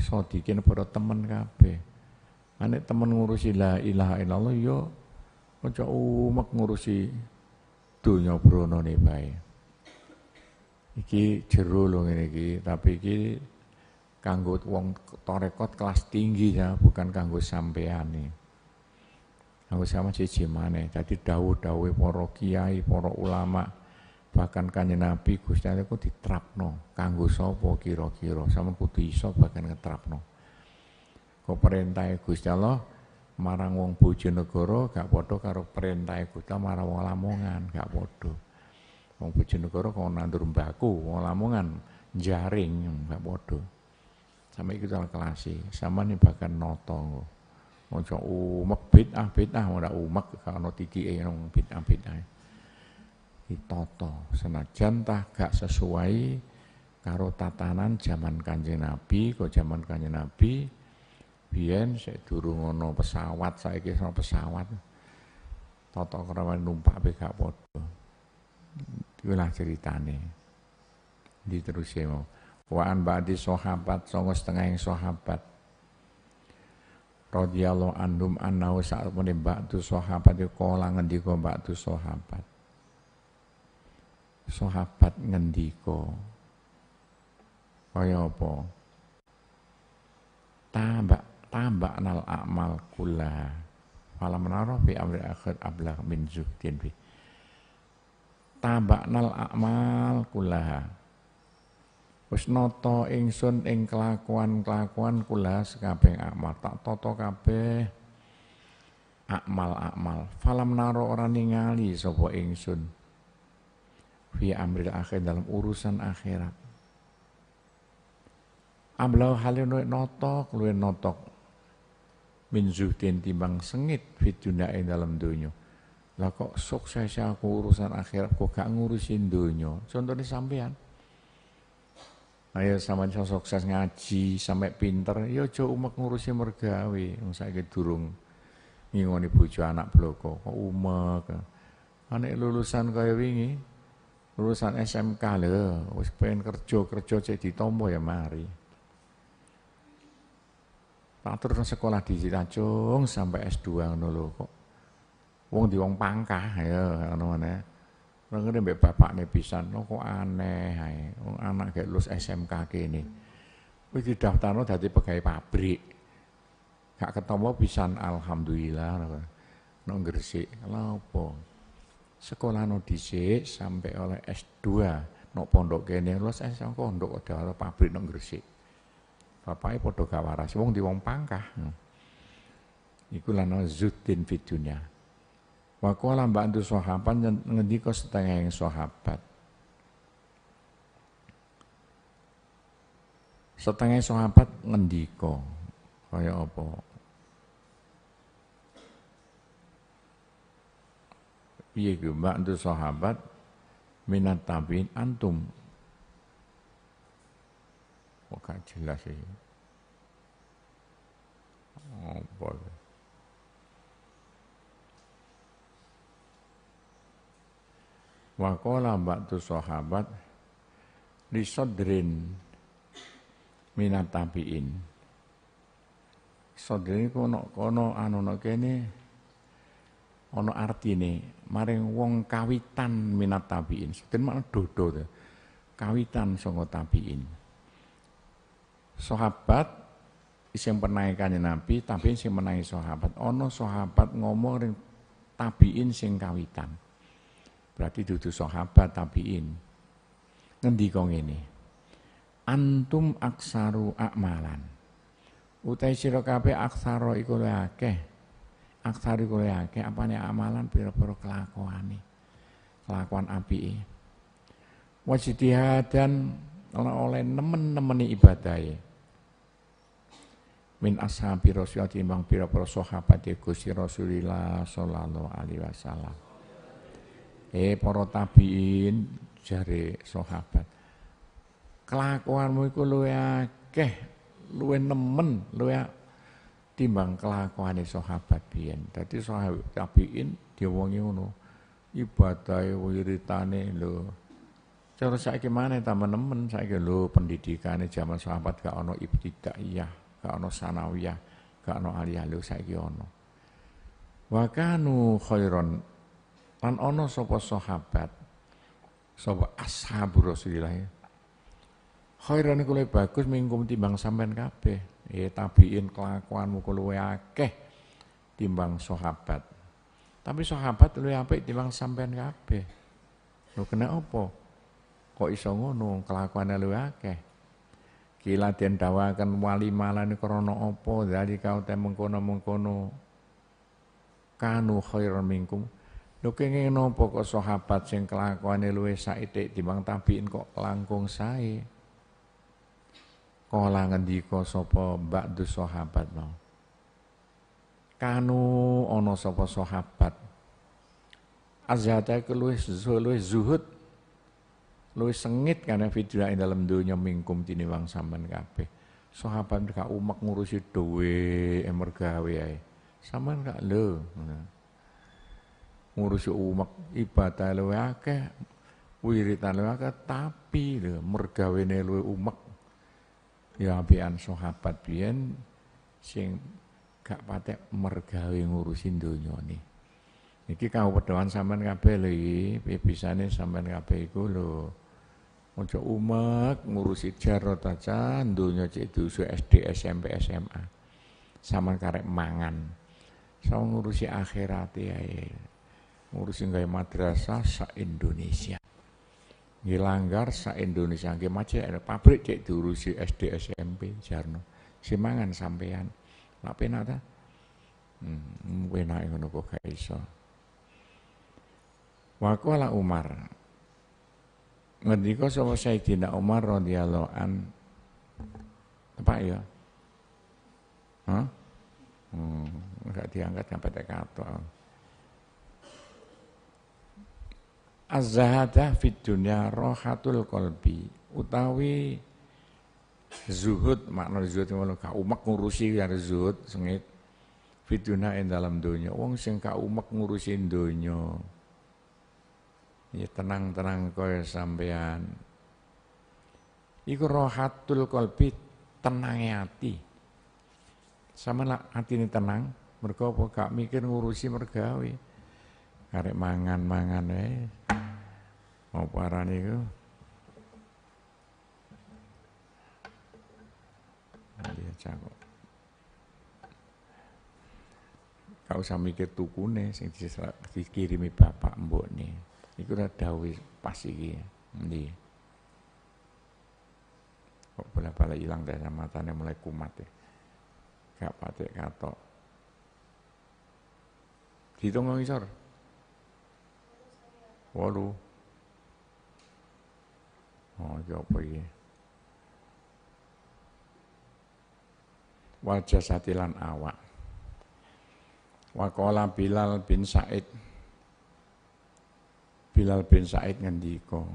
sodikin pada temen kape, ane temen ngurusi la ilaha illallah yo ya aja mak ngurusi dunia brana nih bae. Iki jero loh ini tapi iki kanggo wong torekot kelas tinggi ya, bukan kanggo sampean nih. Kanggo sama cici mana? Tadi dawuh dawe poro kiai, porok ulama, bahkan kanjeng Nabi Gusti Allah kok diterapno kanggo sopo kiro-kiro, sama kudu iso bahkan ngetrapno. Kok perintah Gusti Allah marang wong Bojonegoro gak bodoh, karo perintah Gusti marang wong Lamongan gak bodoh. Wong Bojonegoro kok nandur mbaku, wong Lamongan jaring gak bodoh sama dalam kelas kelasi sama nih bahkan noto ojo uh, umek bid'ah ah, ora ah. umek kalau yang eh, ah nong bid'ah itu ditoto senajan tah gak sesuai karo tatanan zaman kanjeng Nabi kok zaman kanjeng Nabi biyen saya durung ngono pesawat ke sana pesawat toto kerawan numpak bekap gak itulah ceritane diterusin mau Wa an ba'di sahabat songo setengah yang sahabat. Radhiyallahu anhum annahu saat muni ba'du sahabat iku kala ngendika ba'du sahabat. Sahabat ngendika. Kaya apa? Tambak tambak nal amal kula. Fala menaruh fi amri akhir ablah min zuhdin fi. Tambak nal amal kulaha wis nata ingsun ing kelakuan-kelakuan kula sekabeh amal tak toto kape akmal-akmal falam naro ora ningali sapa ingsun fi amril akhir dalam urusan akhirat amblau halin notok, luwe notok. minzuh zuhdin timbang sengit fit ing dalam dunia. Lah kok sukses aku urusan akhirat, kok gak ngurusin dunia. Contohnya sambian ayo nah, ya, sosok sukses ngaji sampai pinter ya aja umek ngurusi mergawe wong saiki durung ngingoni bojo anak bloko kok umek anak lulusan kaya wingi lulusan SMK lho wis pengen kerja kerja cek ditompo ya mari tak terus sekolah di Cilacung sampai S2 ngono kok wong di wong pangkah ya ngono meneh Rengene mbek bapakne pisan, no, oh, kok aneh ae. Wong oh, anak gak lulus SMK kene. Wis didaftarno dadi pegawai pabrik. Gak ketemu pisan alhamdulillah. Nang no, Gresik, apa? Sekolah no dhisik sampai oleh S2 nok pondok kene lulus SMK pondok ada pabrik nang no Gresik. bapaknya podo gak waras, wong di wong pangkah. Iku lana zutin fitunya. Wakuala mbak antu sahaban ngediko setengah yang sahabat. Setengah sahabat ngediko, kaya apa? Iya gue mbak itu sahabat minat tabiin antum. Kok gak jelas sih. Oh boleh. Wakola mbak batu sahabat lisodrin minat Sodrin kono kono anu no kene ono artine maring wong kawitan minat tabiin. Sodrin makna dodo tuh. Kawitan songo tabiin. Sahabat iseng penaikannya kanjeng Nabi, tabiin sing menaik sahabat. Ono sahabat ngomong ring tabiin sing kawitan. Berarti dudu sahabat tabiin. Ngendi kok ini Antum aksaru akmalan. Utai sira kabeh aksara iku akeh. Aksara iku akeh apane amalan pira-pira kelakuane. Kelakuan apike. dan oleh nemen-nemeni ibadahe. min ashabi rasulullah timbang pira pira sahabat Gusti Rasulillah sallallahu alaihi wasallam eh para tabiin jare sahabat kelakuanmu iku luwe akeh luwe nemen luwe timbang kelakuan kelakuane sahabat biyen dadi sahabat tabiin diwongi ngono ibadah wiritane lho cara saiki gimana tambah nemen saiki lho pendidikane zaman sahabat gak ono iya gak ono sanawiyah gak ono aliyah lho saiki ono wa kanu khairon Lan ana sapa sahabat sapa ashabu Rasulillah. Ya? Khairan iku luwih bagus mingkum timbang sampean kabeh. Ya tabiin kelakuanmu ku luwih akeh timbang sahabat. Tapi sahabat luwih apik timbang sampean kabeh. Lho kena opo. Kok iso ngono kelakuan luwih akeh? Kila den dawaken wali malane krana opo Jadi kau temengkono mengkono kanu khairan mingkum. Lu kenging pokok kok sahabat sing kelakuane luwe saithik timbang tabiin kok langkung sae. Kala ngendika sapa du sahabat mau. Kanu ana sapa sahabat. Azhata keluwih luwe zuhud. Luwih sengit karena fitrah ing dalam dunia mingkum tinimbang sampean kabeh. Sahabat gak umak ngurusi duit emer gawe ae. Sampean gak lho. Nah ngurusi umak ibadah luwih akeh wiritan luwih akeh tapi lho mergawene luwih umak ya apian sahabat biyen sing gak patek mergawe ngurusi nih iki kawedhean sampean kabeh lho iki bisane sampean kabeh iku lho Ojo umek ngurusi jarot aja donya cek dusu SD SMP SMA. Saman karek mangan. Sama ngurusi akhirat ya ngurusin gaya madrasah sa Indonesia ngilanggar sa Indonesia nggih macet ada pabrik cek diurusi SD SMP jarno simangan sampean lak penak ta hmm penak e ngono kok gak iso Wakola Umar ngendika sapa Sayyidina Umar radhiyallahu an Pak ya Hah? Hmm, enggak diangkat sampai tekato. Az-zahadah fid dunya rohatul kolbi utawi zuhud makna zuhud ngono ka umek ngurusi yang zuhud sengit dunya in dalam dunya wong sing ka umek ngurusi dunya ya tenang-tenang kaya sampean iku rohatul kolbi tenang hati sama lah hati ini tenang mereka apa gak mikir ngurusi mergawe arek mangan-mangan wae. Apa arane iku? Dia cakok. Kau usah mikir tukune sing dikirimi bapak mbokne. Iku ora dawuh pas iki. Endi? Kok bola pala ilang dari matanya mulai kumat ya. Gak kato katok. Dihitung ngisor walu oh apa iki Wajah satilan awak Wakola Bilal bin Said Bilal bin Said ngendiko.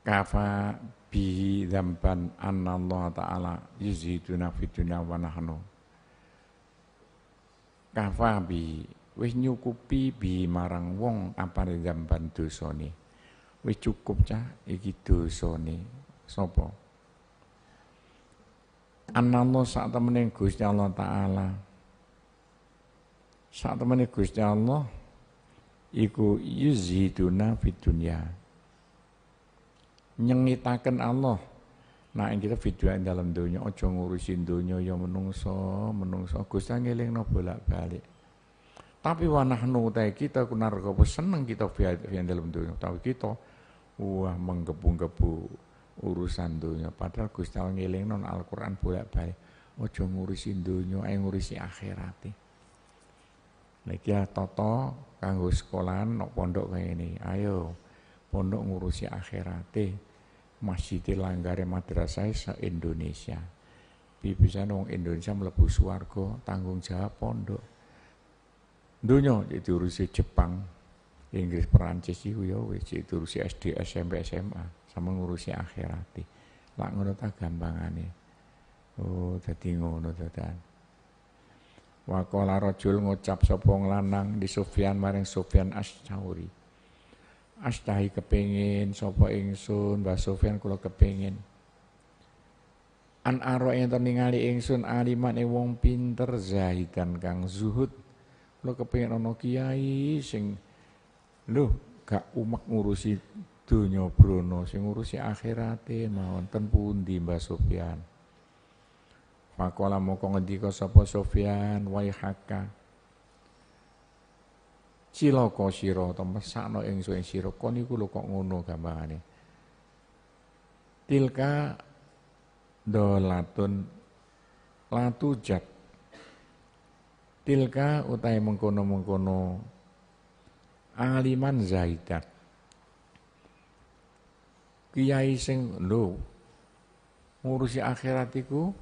kafa bihi damban anna Allah taala yuzhiduna fid wa nahnu kafa bihi wis nyukupi bi marang wong apane zamban dosane wis cukup cah iki dosane sapa anallah saat temen Gusti Allah taala saat temen Gusti Allah iku yuzi fid fitunya, nyengitaken Allah Nah, ini kita video dalam dunia, ojo ngurusin dunia, ya menungso, menungso. Gusti no bolak-balik. Tapi wanahnu utai kita kunar kunargobo seneng kita dalam dunia. Tapi kita wah menggebu-gebu urusan dunia. Padahal Gus ngiling ngiling non Alquran quran baik. balik Ojo ngurusi dunia, ayo ngurusi akhirati. Niki e. ya toto kanggo sekolahan nok pondok kayak ini. Ayo pondok ngurusi akhirati. E. Masjid langgare madrasah e se-Indonesia. bisa nong Indonesia mlebu swarga, tanggung jawab pondok dunia urusi Jepang, Inggris, Perancis itu ya wis urusi SD, SMP, SMA, sama ngurusi akhirat. Lah ngono ta gampangane. Oh, dadi ngono dadan. Wakola rajul ngucap sapa lanang di Sufyan maring Sufyan As-Sauri. Astahi kepingin sapa ingsun, Mbah Sufyan kula kepingin. An aro yang ningali ingsun aliman e wong pinter zahidan kang zuhud lo kepengen ono kiai sing lo gak umak ngurusi dunia Bruno sing ngurusi akhirate mau ten pundi mbak Sofian, Pakola moko ngendika sapa Sofian waihaka. Ciloko siro ta sano yang suen siro kon niku kok ngono gambarane. Tilka dolatun jat Tilka utai mengkono-mengkono aliman zahidat. Kiai sing lu ngurusi akhiratiku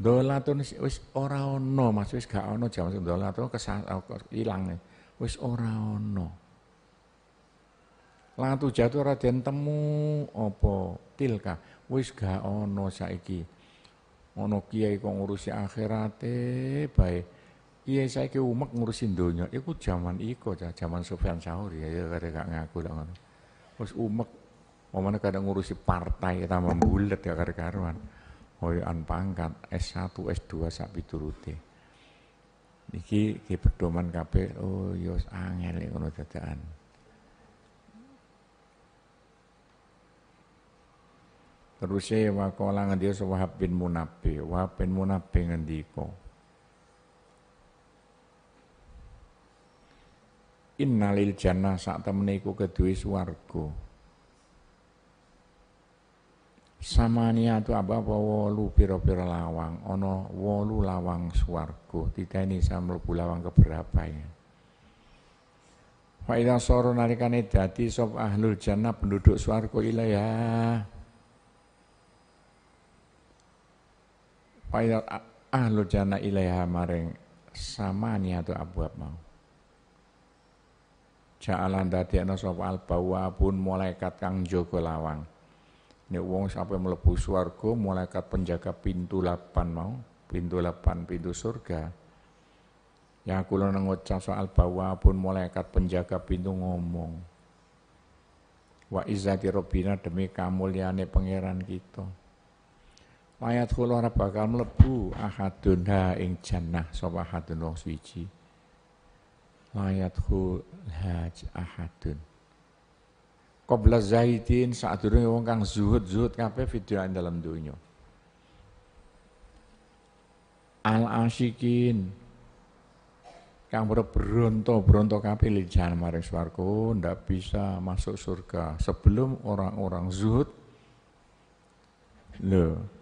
dolatun wis ora ono Mas wis gak ono jaman sing dolatun oh, ilang e. wis ora ono Latu jatuh Raden temu opo tilka wis gak ono saiki ono kiai kok ngurusi akhirate baik kiai saya ke umek ngurusin dunia. iku zaman iko ya zaman Sofyan Sauri ya kada gak ngaku dong. ngono terus umek Mamane kadang ngurusi partai tambah bulet ya karo karuan. an pangkat S1, S2 sapi piturute. Niki kepedoman pedoman kabeh oh yo ya angel ngono dadakan. Terusnya wa qala so Wahab bin Munabbih. Wahab bin Munabbih ngendiko. Innalil jannah saat temeniku iku keduwe swarga. Samania tu apa wolu piro-piro lawang, Ono wolu lawang ini saya melupu lawang keberapa ya? Fa'idah soro narikane dati sop ahlul jannah penduduk suargo ilayah. Paidat ahlu jana ilaiha maring sama niatu tu abu mau. Ja'alan ana sapa albawa pun malaikat kang jaga lawang. Nek wong sampe mlebu swarga malaikat penjaga pintu lapan mau, pintu lapan pintu surga. Ya kula ngucap soal bawa pun malaikat penjaga pintu ngomong. Wa izati robina demi kamulyane pangeran kita layat kula ora bakal mlebu ahadun ha ing jannah sapa ahadun wong suci layat haj ahadun qabla zaidin sadurunge wong kang zuhud-zuhud kabeh videoan dalam dunya al asyikin kang beronto bronto kabeh lijan maring swarga ndak bisa masuk surga sebelum orang-orang zuhud lho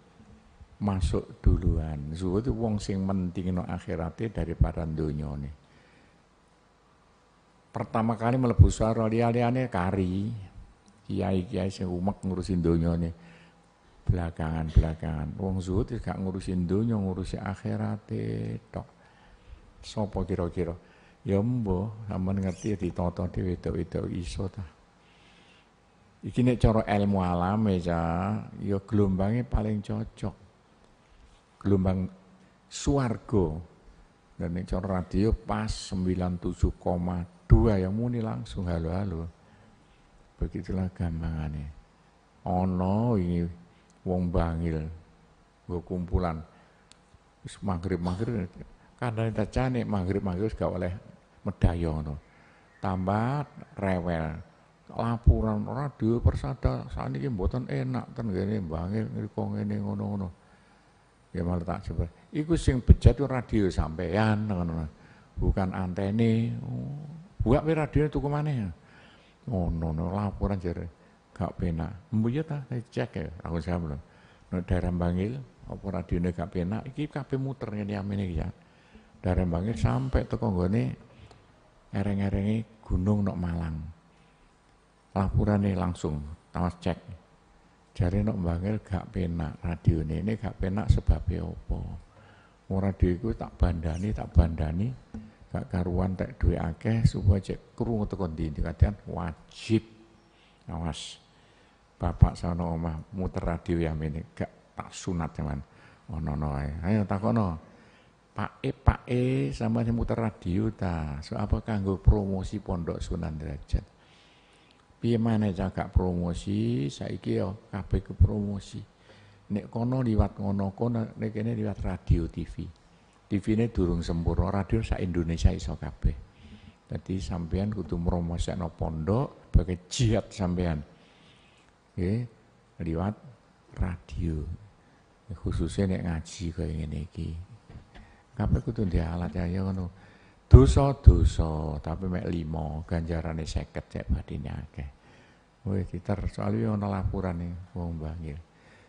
masuk duluan. Zut itu wong sing mentingno akhirate daripada nih. Pertama kali mlebu swara liya kari. Kiai-kiai sing umek ngurusin nih Belakangan-belakangan wong zut gak ngurusin dunia ngurusin akhirate tok. Sopo kira-kira? Ya mbo, aman ngerti ya ditata dhewe wedok-wedok iso ta. Iki nek cara ilmu alam ya, ya gelombangnya paling cocok gelombang suargo dan ini cara radio pas 97,2 yang muni langsung halo-halo begitulah gambangannya ono ini wong bangil gue kumpulan terus maghrib maghrib karena kita cani maghrib maghrib gak oleh medayono tambah rewel laporan radio persada saat ini buatan enak kan gini bangil ngiri kong ini ngono-ngono Ya malah tak coba. Iku sing bejat itu radio sampean, bukan antene. Buka oh, radio itu kemana? Oh no, no laporan jadi Gak penak. Mbuya saya cek ya, aku siap belum. No, daerah Bangil, apa radio ini gak penak, iki KP muter ini amene ini ya. Daerah Bangil sampai teko ini, ereng erengi gunung nok Malang. Laporan ini langsung, tawas cek. Jari nok bangil gak penak radione ini gak penak sebab apa? Wong radio itu tak bandani, tak bandani gak karuan tak duwe akeh supaya cek kru teko di katian wajib awas ya, bapak sana omah muter radio yang ini gak tak sunat teman ya, oh no no ayo takono Pak E, Pak E sama muter radio ta. So apa kanggo promosi pondok Sunan Derajat? piye mana gak promosi saiki ya kabeh ke promosi nek kono liwat ngono kono nek kene liwat radio TV tv ini durung sempurna radio sa Indonesia iso kabeh dadi sampean kudu mromosekno pondok pakai jihad sampean nggih liwat radio khususnya nek ngaji kaya ngene iki kabeh kudu ndek alat ya, ya ngono dosa dosa tapi mek limo ganjarane seket cek badine akeh kowe kita soalé ana laporan nih wong bangil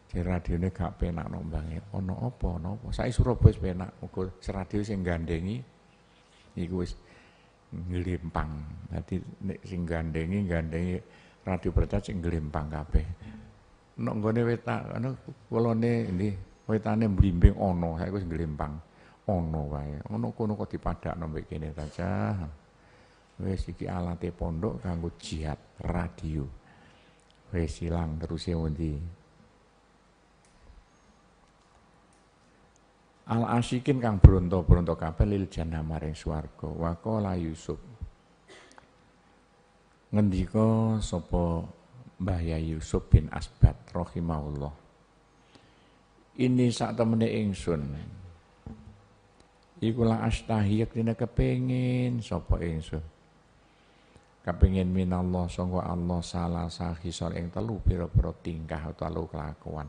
jadi radione gak penak nang bange ana ono opo saiki Surabaya penak muga radio sing gandengi iku wis nglimpang dadi nek sing gandengi gandengi radio berita sing nglimpang kabeh nek nggone wetak ana kulone ta wetane ono saya saiki wis ngelimpang ono wae ono kono kok dipadakno mbek kene saja wis iki alate pondok kanggo jihad radio wis silang terus e Al asyikin kang bronto-bronto kabeh lil jannah maring swarga. Wa Yusuf. Ngendika sapa Mbah Yusuf bin Asbat rahimahullah. Ini temen temene ingsun iku la astahi yektene kepengin sapa ingsun kepengin minallah sangka Allah salah soal yang telu biro-biro tingkah telu kelakuan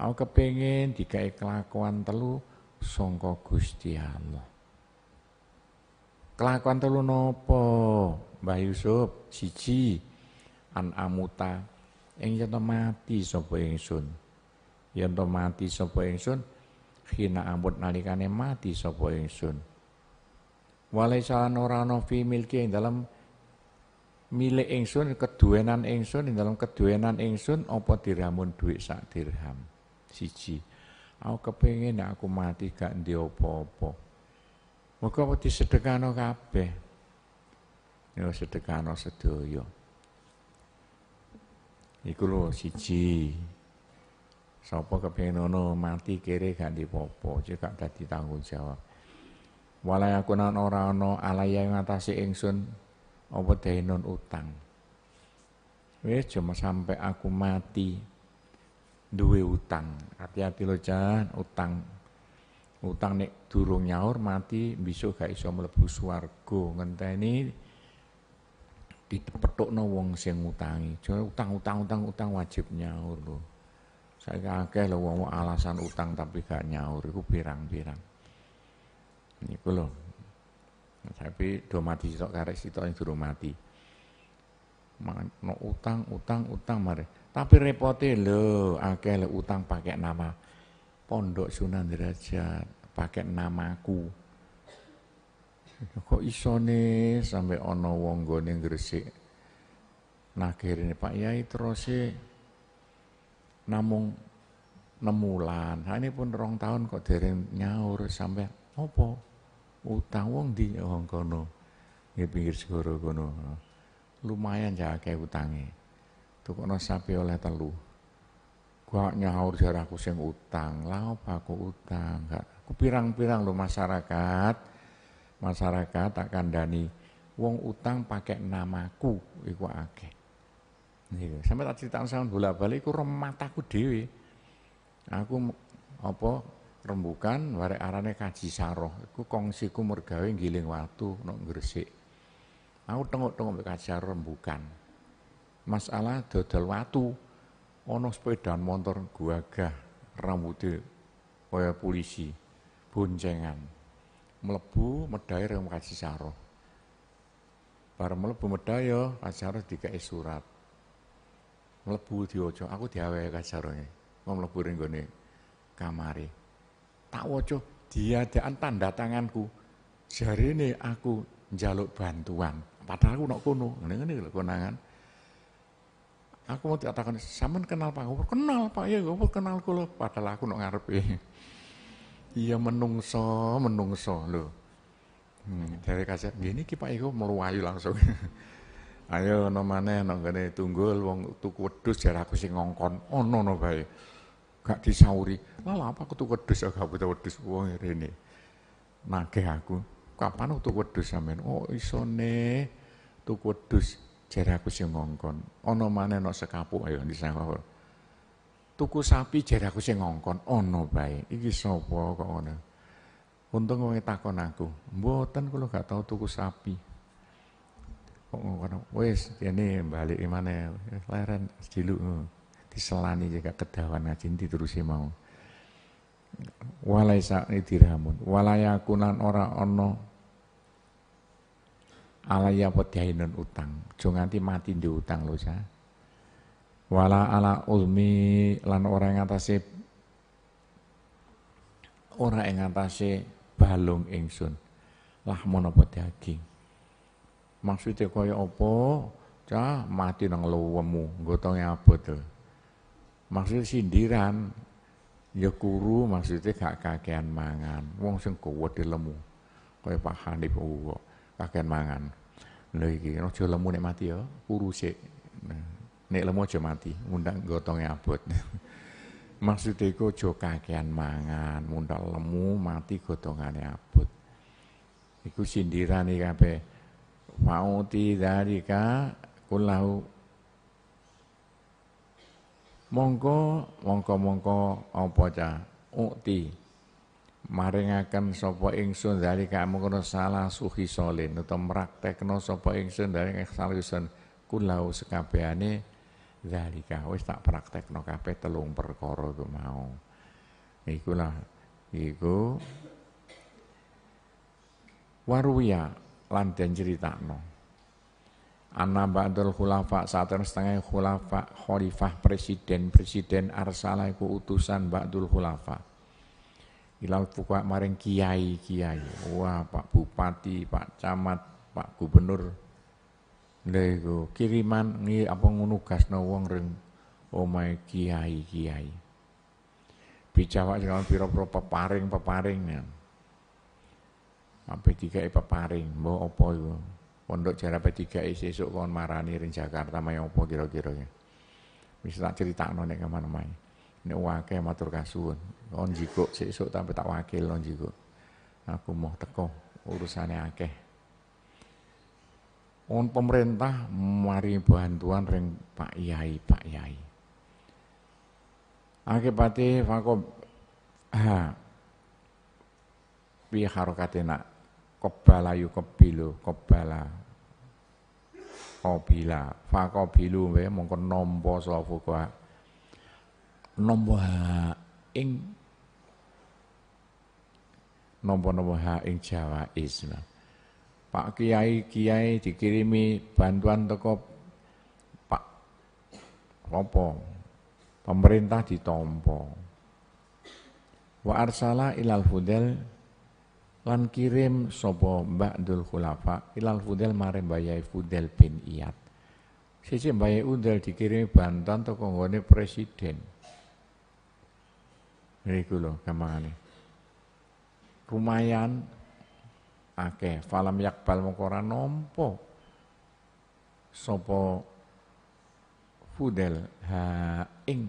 aku kepengin dikai kelakuan telu sangka Gusti Allah kelakuan telu nopo Mbah Yusuf siji an amuta yang jatuh ya mati sapa ingsun jatuh ya mati sapa ingsun hina amut nalikane mati sapa ingsun sun, ora ana fi milki ing dalam milik ingsun keduwenan ingsun ing dalam keduwenan ingsun apa dirhamun duit sak dirham siji aku kepengin aku mati gak opo, apa-apa muga disedekano kabeh ya sedekano sedoyo, iku lho siji Sopo kepenono mati kere gak dipopo, cek gak dadi tanggung jawab. Walaya nan ora ana alaya ngatasi ingsun apa dainun utang. Wis cuma sampai aku mati duwe utang. Hati-hati lo Jan, utang. Utang nek durung nyaur mati besok gak iso mlebu swarga. Ngenteni dipethukno wong sing ngutangi. Utang utang utang utang wajib nyaur lo. Saiki akeh lho wong alasan utang tapi gak nyaur iku pirang-pirang. Niku lho. Tapi do mati sitok karek sitok yang durung mati. Makno utang, utang, utang mare. Tapi repote lho akeh lho utang pakai nama Pondok Sunan Derajat, pakai namaku. kok isone sampai ono wong gone Gresik. Nah, akhirnya Pak Yai terus sih. E namung nemulan. Ha ini pun rong tahun kok dereng nyaur sampai apa? Utang wong di Hong ya kono. Di pinggir segoro kono. Lumayan ya akeh utange. kono sapi oleh telu. Gua nyaur jaraku sing utang. Lah apa aku utang? Gak. Ku pirang-pirang lo masyarakat. Masyarakat tak kandani wong utang pakai namaku iku akeh. Iya, sampe tak critakno saun bola-bali iku remataku dhewe. Aku apa rembukan warek arane kaji saroh iku kongsiku mergawe ngiling watu nok Gresik. Aku tengok-tengok kaji saroh rembukan. Masalah dodol watu ana sepedaan motor guagah rambutnya kaya polisi boncengan melebu medai rem kaji saroh. para melebu medai ya, kaji saroh dikai surat mlebu diojo aku diawe kasarone wong mlebu ning gone kamare tak waca diadaan tanda tanganku jarene aku njaluk bantuan padahal aku nak kono ngene lho konangan aku mau dikatakan sampean kenal Pak Gubernur kenal Pak ya Gubernur iya, kenal kula padahal aku nok ngarepe iya menungso menungso lho hmm, dari kaset gini ki Pak Iko meluayu langsung (laughs) Ayo ana nonggane nang kene tunggul wong tuku wedhus jarak aku sing ngongkon. Ono no bae. Gak disauri. Lah apa aku tuku wedhus gak buta wedhus wong rene. Nagih aku. Kapan tuku wedhus sampean? Oh isone tuku wedhus jarak aku sing ngongkon. Ono maneh nang sekapuk ayo disawur. Tuku sapi jarak aku sing ngongkon. Ono bae. Iki sapa kok ngono? Untung wong e takon aku. Mboten kula gak tau tuku sapi kok ngono wis ini balik imane leren di diselani jaga kedawan terus diterusi mau walai sakni diramun walayakunan ora ono alaya pediainun utang jo nganti mati di utang lo ya wala ala ulmi lan orang ngatasi ora ing balung ingsun lah apa daging Maksude kaya apa? Cah mati nang lowemu, gotong abot to. Maksudnya sindiran ya kuru maksudnya gak kakean mangan. Wong sing kuwet lemu. Kaya Pak Hanif uwo kakean mangan. Lha iki lemu nek mati ya, kuru sik. Nah, nek lemu aja mati, undang gotonge abot. (laughs) Maksud iku aja kakean mangan, mundak lemu mati gotongannya abot. Iku sindiran nih kabeh. Fa'uti dalika kullahu Mongko mongko-mongko apa ca ukti maringaken sapa ingsun kamu mengkono salah suhi solin utawa mraktekno sapa ingsun dalika salah ingsun kulau dari kau wis tak praktekno kape telung perkoro ku mau iku lah iku waruya lan den critakno. Anna ba'dal khulafa saten setengah khulafa khalifah presiden presiden arsala iku utusan ba'dul khulafa. Ilal fuqa maring kiai kiai. Wah Pak Bupati, Pak Camat, Pak Gubernur. Lego kiriman ngi apa ngunugasno wong ring omahe oh kiai kiai. Bijawak sing pira-pira peparing-peparing. Ya. P3 paparing, mau apa itu Pondok jarak P3 e sesuk kon marani ring Jakarta mau apa kira-kira ya. Bisa tak no nek kemana-mana. Nek wake matur kasun, Kon jikuk sesuk tapi tak wakil kon jikuk. Aku mau teko urusannya akeh. On pemerintah mari bantuan ring Pak Yai, Pak Yai. Akibate fakob ha, harokatnya nak kopilu yukobilu, kopila Kobila, kopilu, we mongko sofu kwa kowe. ha ing nampa-nampa ha ing Jawa isna Pak Kiai Kiai dikirimi bantuan toko Pak Lopo pemerintah ditompo wa arsala ilal fudel lan kirim sopo dul khulafa ilal fudel mare bayai fudel bin iyad. Sisi bayai udel dikirim bantan toko ngone presiden. Niku lho gamangane. Rumayan akeh falam yakbal mokora nompo sopo fudel ha ing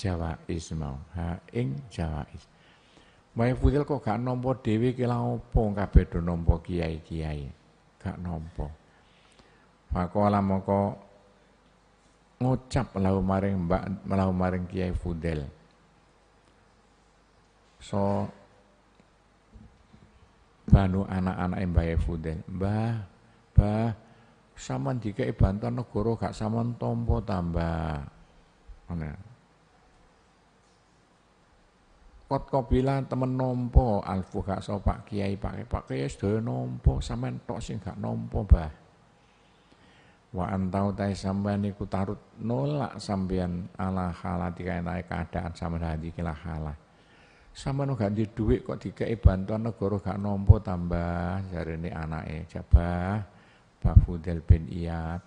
Jawa ismau ha ing Jawa ismau Mae Fudel kok gak nampa Dewi ki lha opo kabeh do nampa kiai-kiai. Gak nampa. Faqala moko ngucap lahu maring Mbak lahu maring Kiai Fudel. So banu anak-anak Mbah Fudel. Mbah, Mbah, sama dikai bantuan negara gak sama tombo tambah. mana kot kopila temen nompo alfu gak so pak kiai pak pak kiai sedaya nompo samen tok sing gak nompo bah wa antau tai sampean iku tarut nolak sampean ala halati kae keadaan sampean hati kila halah sampean gak di duit kok dikei bantuan negara gak nompo tambah jarene anake jabah bafudel bin iyad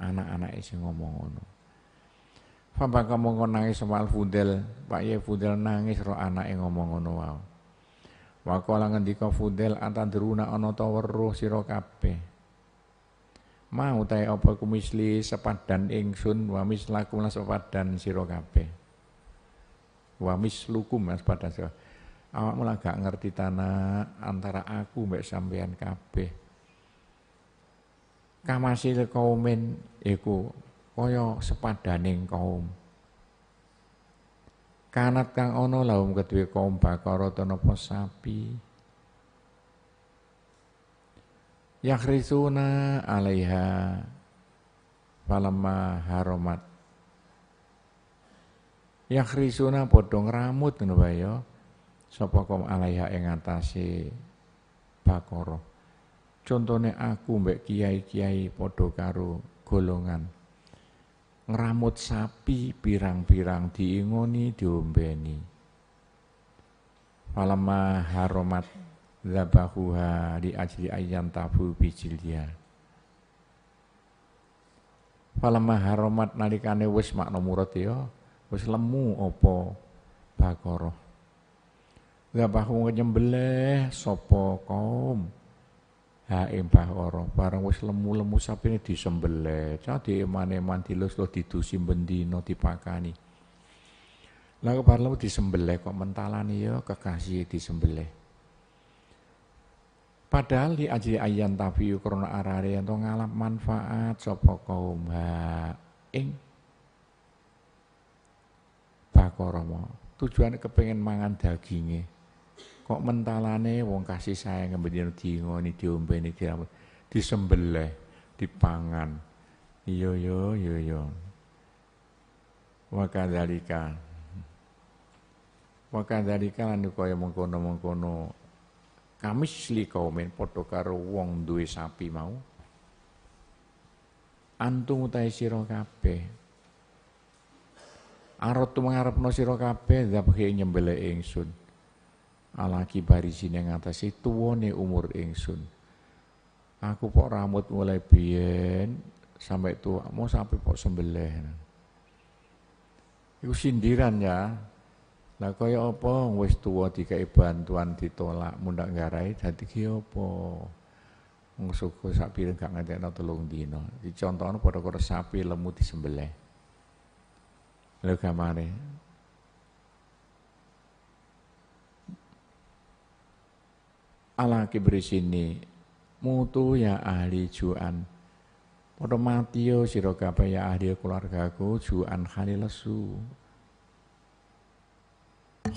anak anak sing ngomong ngono Papa kamu nangis soal Fudel, Pak Ye Fudel nangis roh yang ngomong ngono wae. Wakola kau Fudel atadruna ono tower weruh siro kabeh. Mau tay apa kumisli sepadan ingsun wa mislakum lan sepadan siro kabeh. Wamis mislukum mas pada siro. Awak lah gak ngerti tanah antara aku mbek sampean kabeh. Kamasil men iku kaya sepadaning kaum kanat kang ana laum kedue kaum bakara tanpa sapi yakhrisuna alaiha falamma haromat yakhrisuna padha ngramut ngono wae ya sapa kaum alaiha ing atase bakara contone aku mbek kiai-kiai padha karo golongan ngeramut sapi pirang-pirang diingoni diombeni. Falama haromat labahuha li ajli ayam tabu bijilya. Falama haromat nalikane wis makna murad ya, wis lemu apa bakoroh Zabahu nyembelih sapa kaum haim bah orang bareng wis lemu-lemu ini disembelih cah dieman-eman dilus-lus didusi bendino dipakani Lalu kepar lemu disembelih kok mentalan ya kekasih disembelih padahal di aji ayan tabiu krana arare ento ngalap manfaat sapa kaum ing bakoromo tujuannya kepengen mangan dagingnya. Kok mentalane wong kasih sayang kemudian diingoni di dirambut di pangan, Yo iya, yo iya, yo iya, yo. Wa kadzalika. Wa kadzalika lan kaya mengkono-mengkono kamis li kaumin padha karo wong duwe sapi mau. antung utai siro kape Arot tu kape, sira dapat dzabhi nyembelih ingsun ala kibari sini ngatasi tuwone umur ingsun aku pok rambut mulai biyen sampai tua mau sampai pok sembelih itu sindiran ya lah kaya apa wis tuwa dikai bantuan ditolak mundak garai dadi ki apa wong suku sak pireng gak ngentekno telung dina dicontohno pada karo sapi lemu disembelih lho gamare ala kibri sini mutu ya ahli juan padha mati yo ya ahli keluargaku juan khali lesu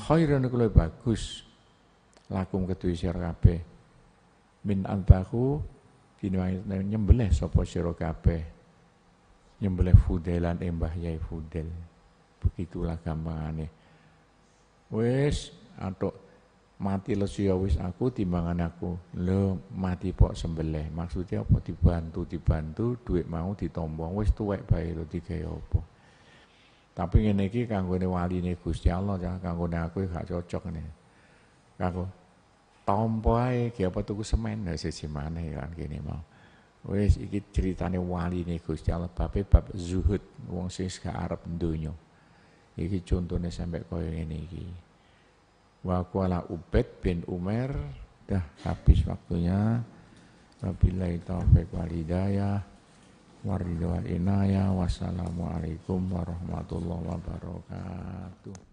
khairan kulai bagus lakum ketui sirogabe min antaku kinwangi nyembelih sopo sira kabeh nyembelih fudelan embah yai fudel begitulah gampangannya. Wes atau mati lesu ya wis aku timbangan aku lo mati pok sembelih maksudnya apa dibantu dibantu duit mau ditombong wis tuwek bae lo digawe apa tapi ngene iki wali ne Gusti Allah ya ne aku gak cocok nih kanggo tompo ae ge apa tuku semen ya mana ya kan gini mau wis iki ceritane wali Gusti Allah babe bab zuhud wong sing gak arep donya iki contone sampai koyo ngene iki Wa kuala Ubed bin umer Dah habis waktunya. Wabillahi taufiq wal hidayah. Waridwa inayah. Wassalamualaikum warahmatullahi wabarakatuh.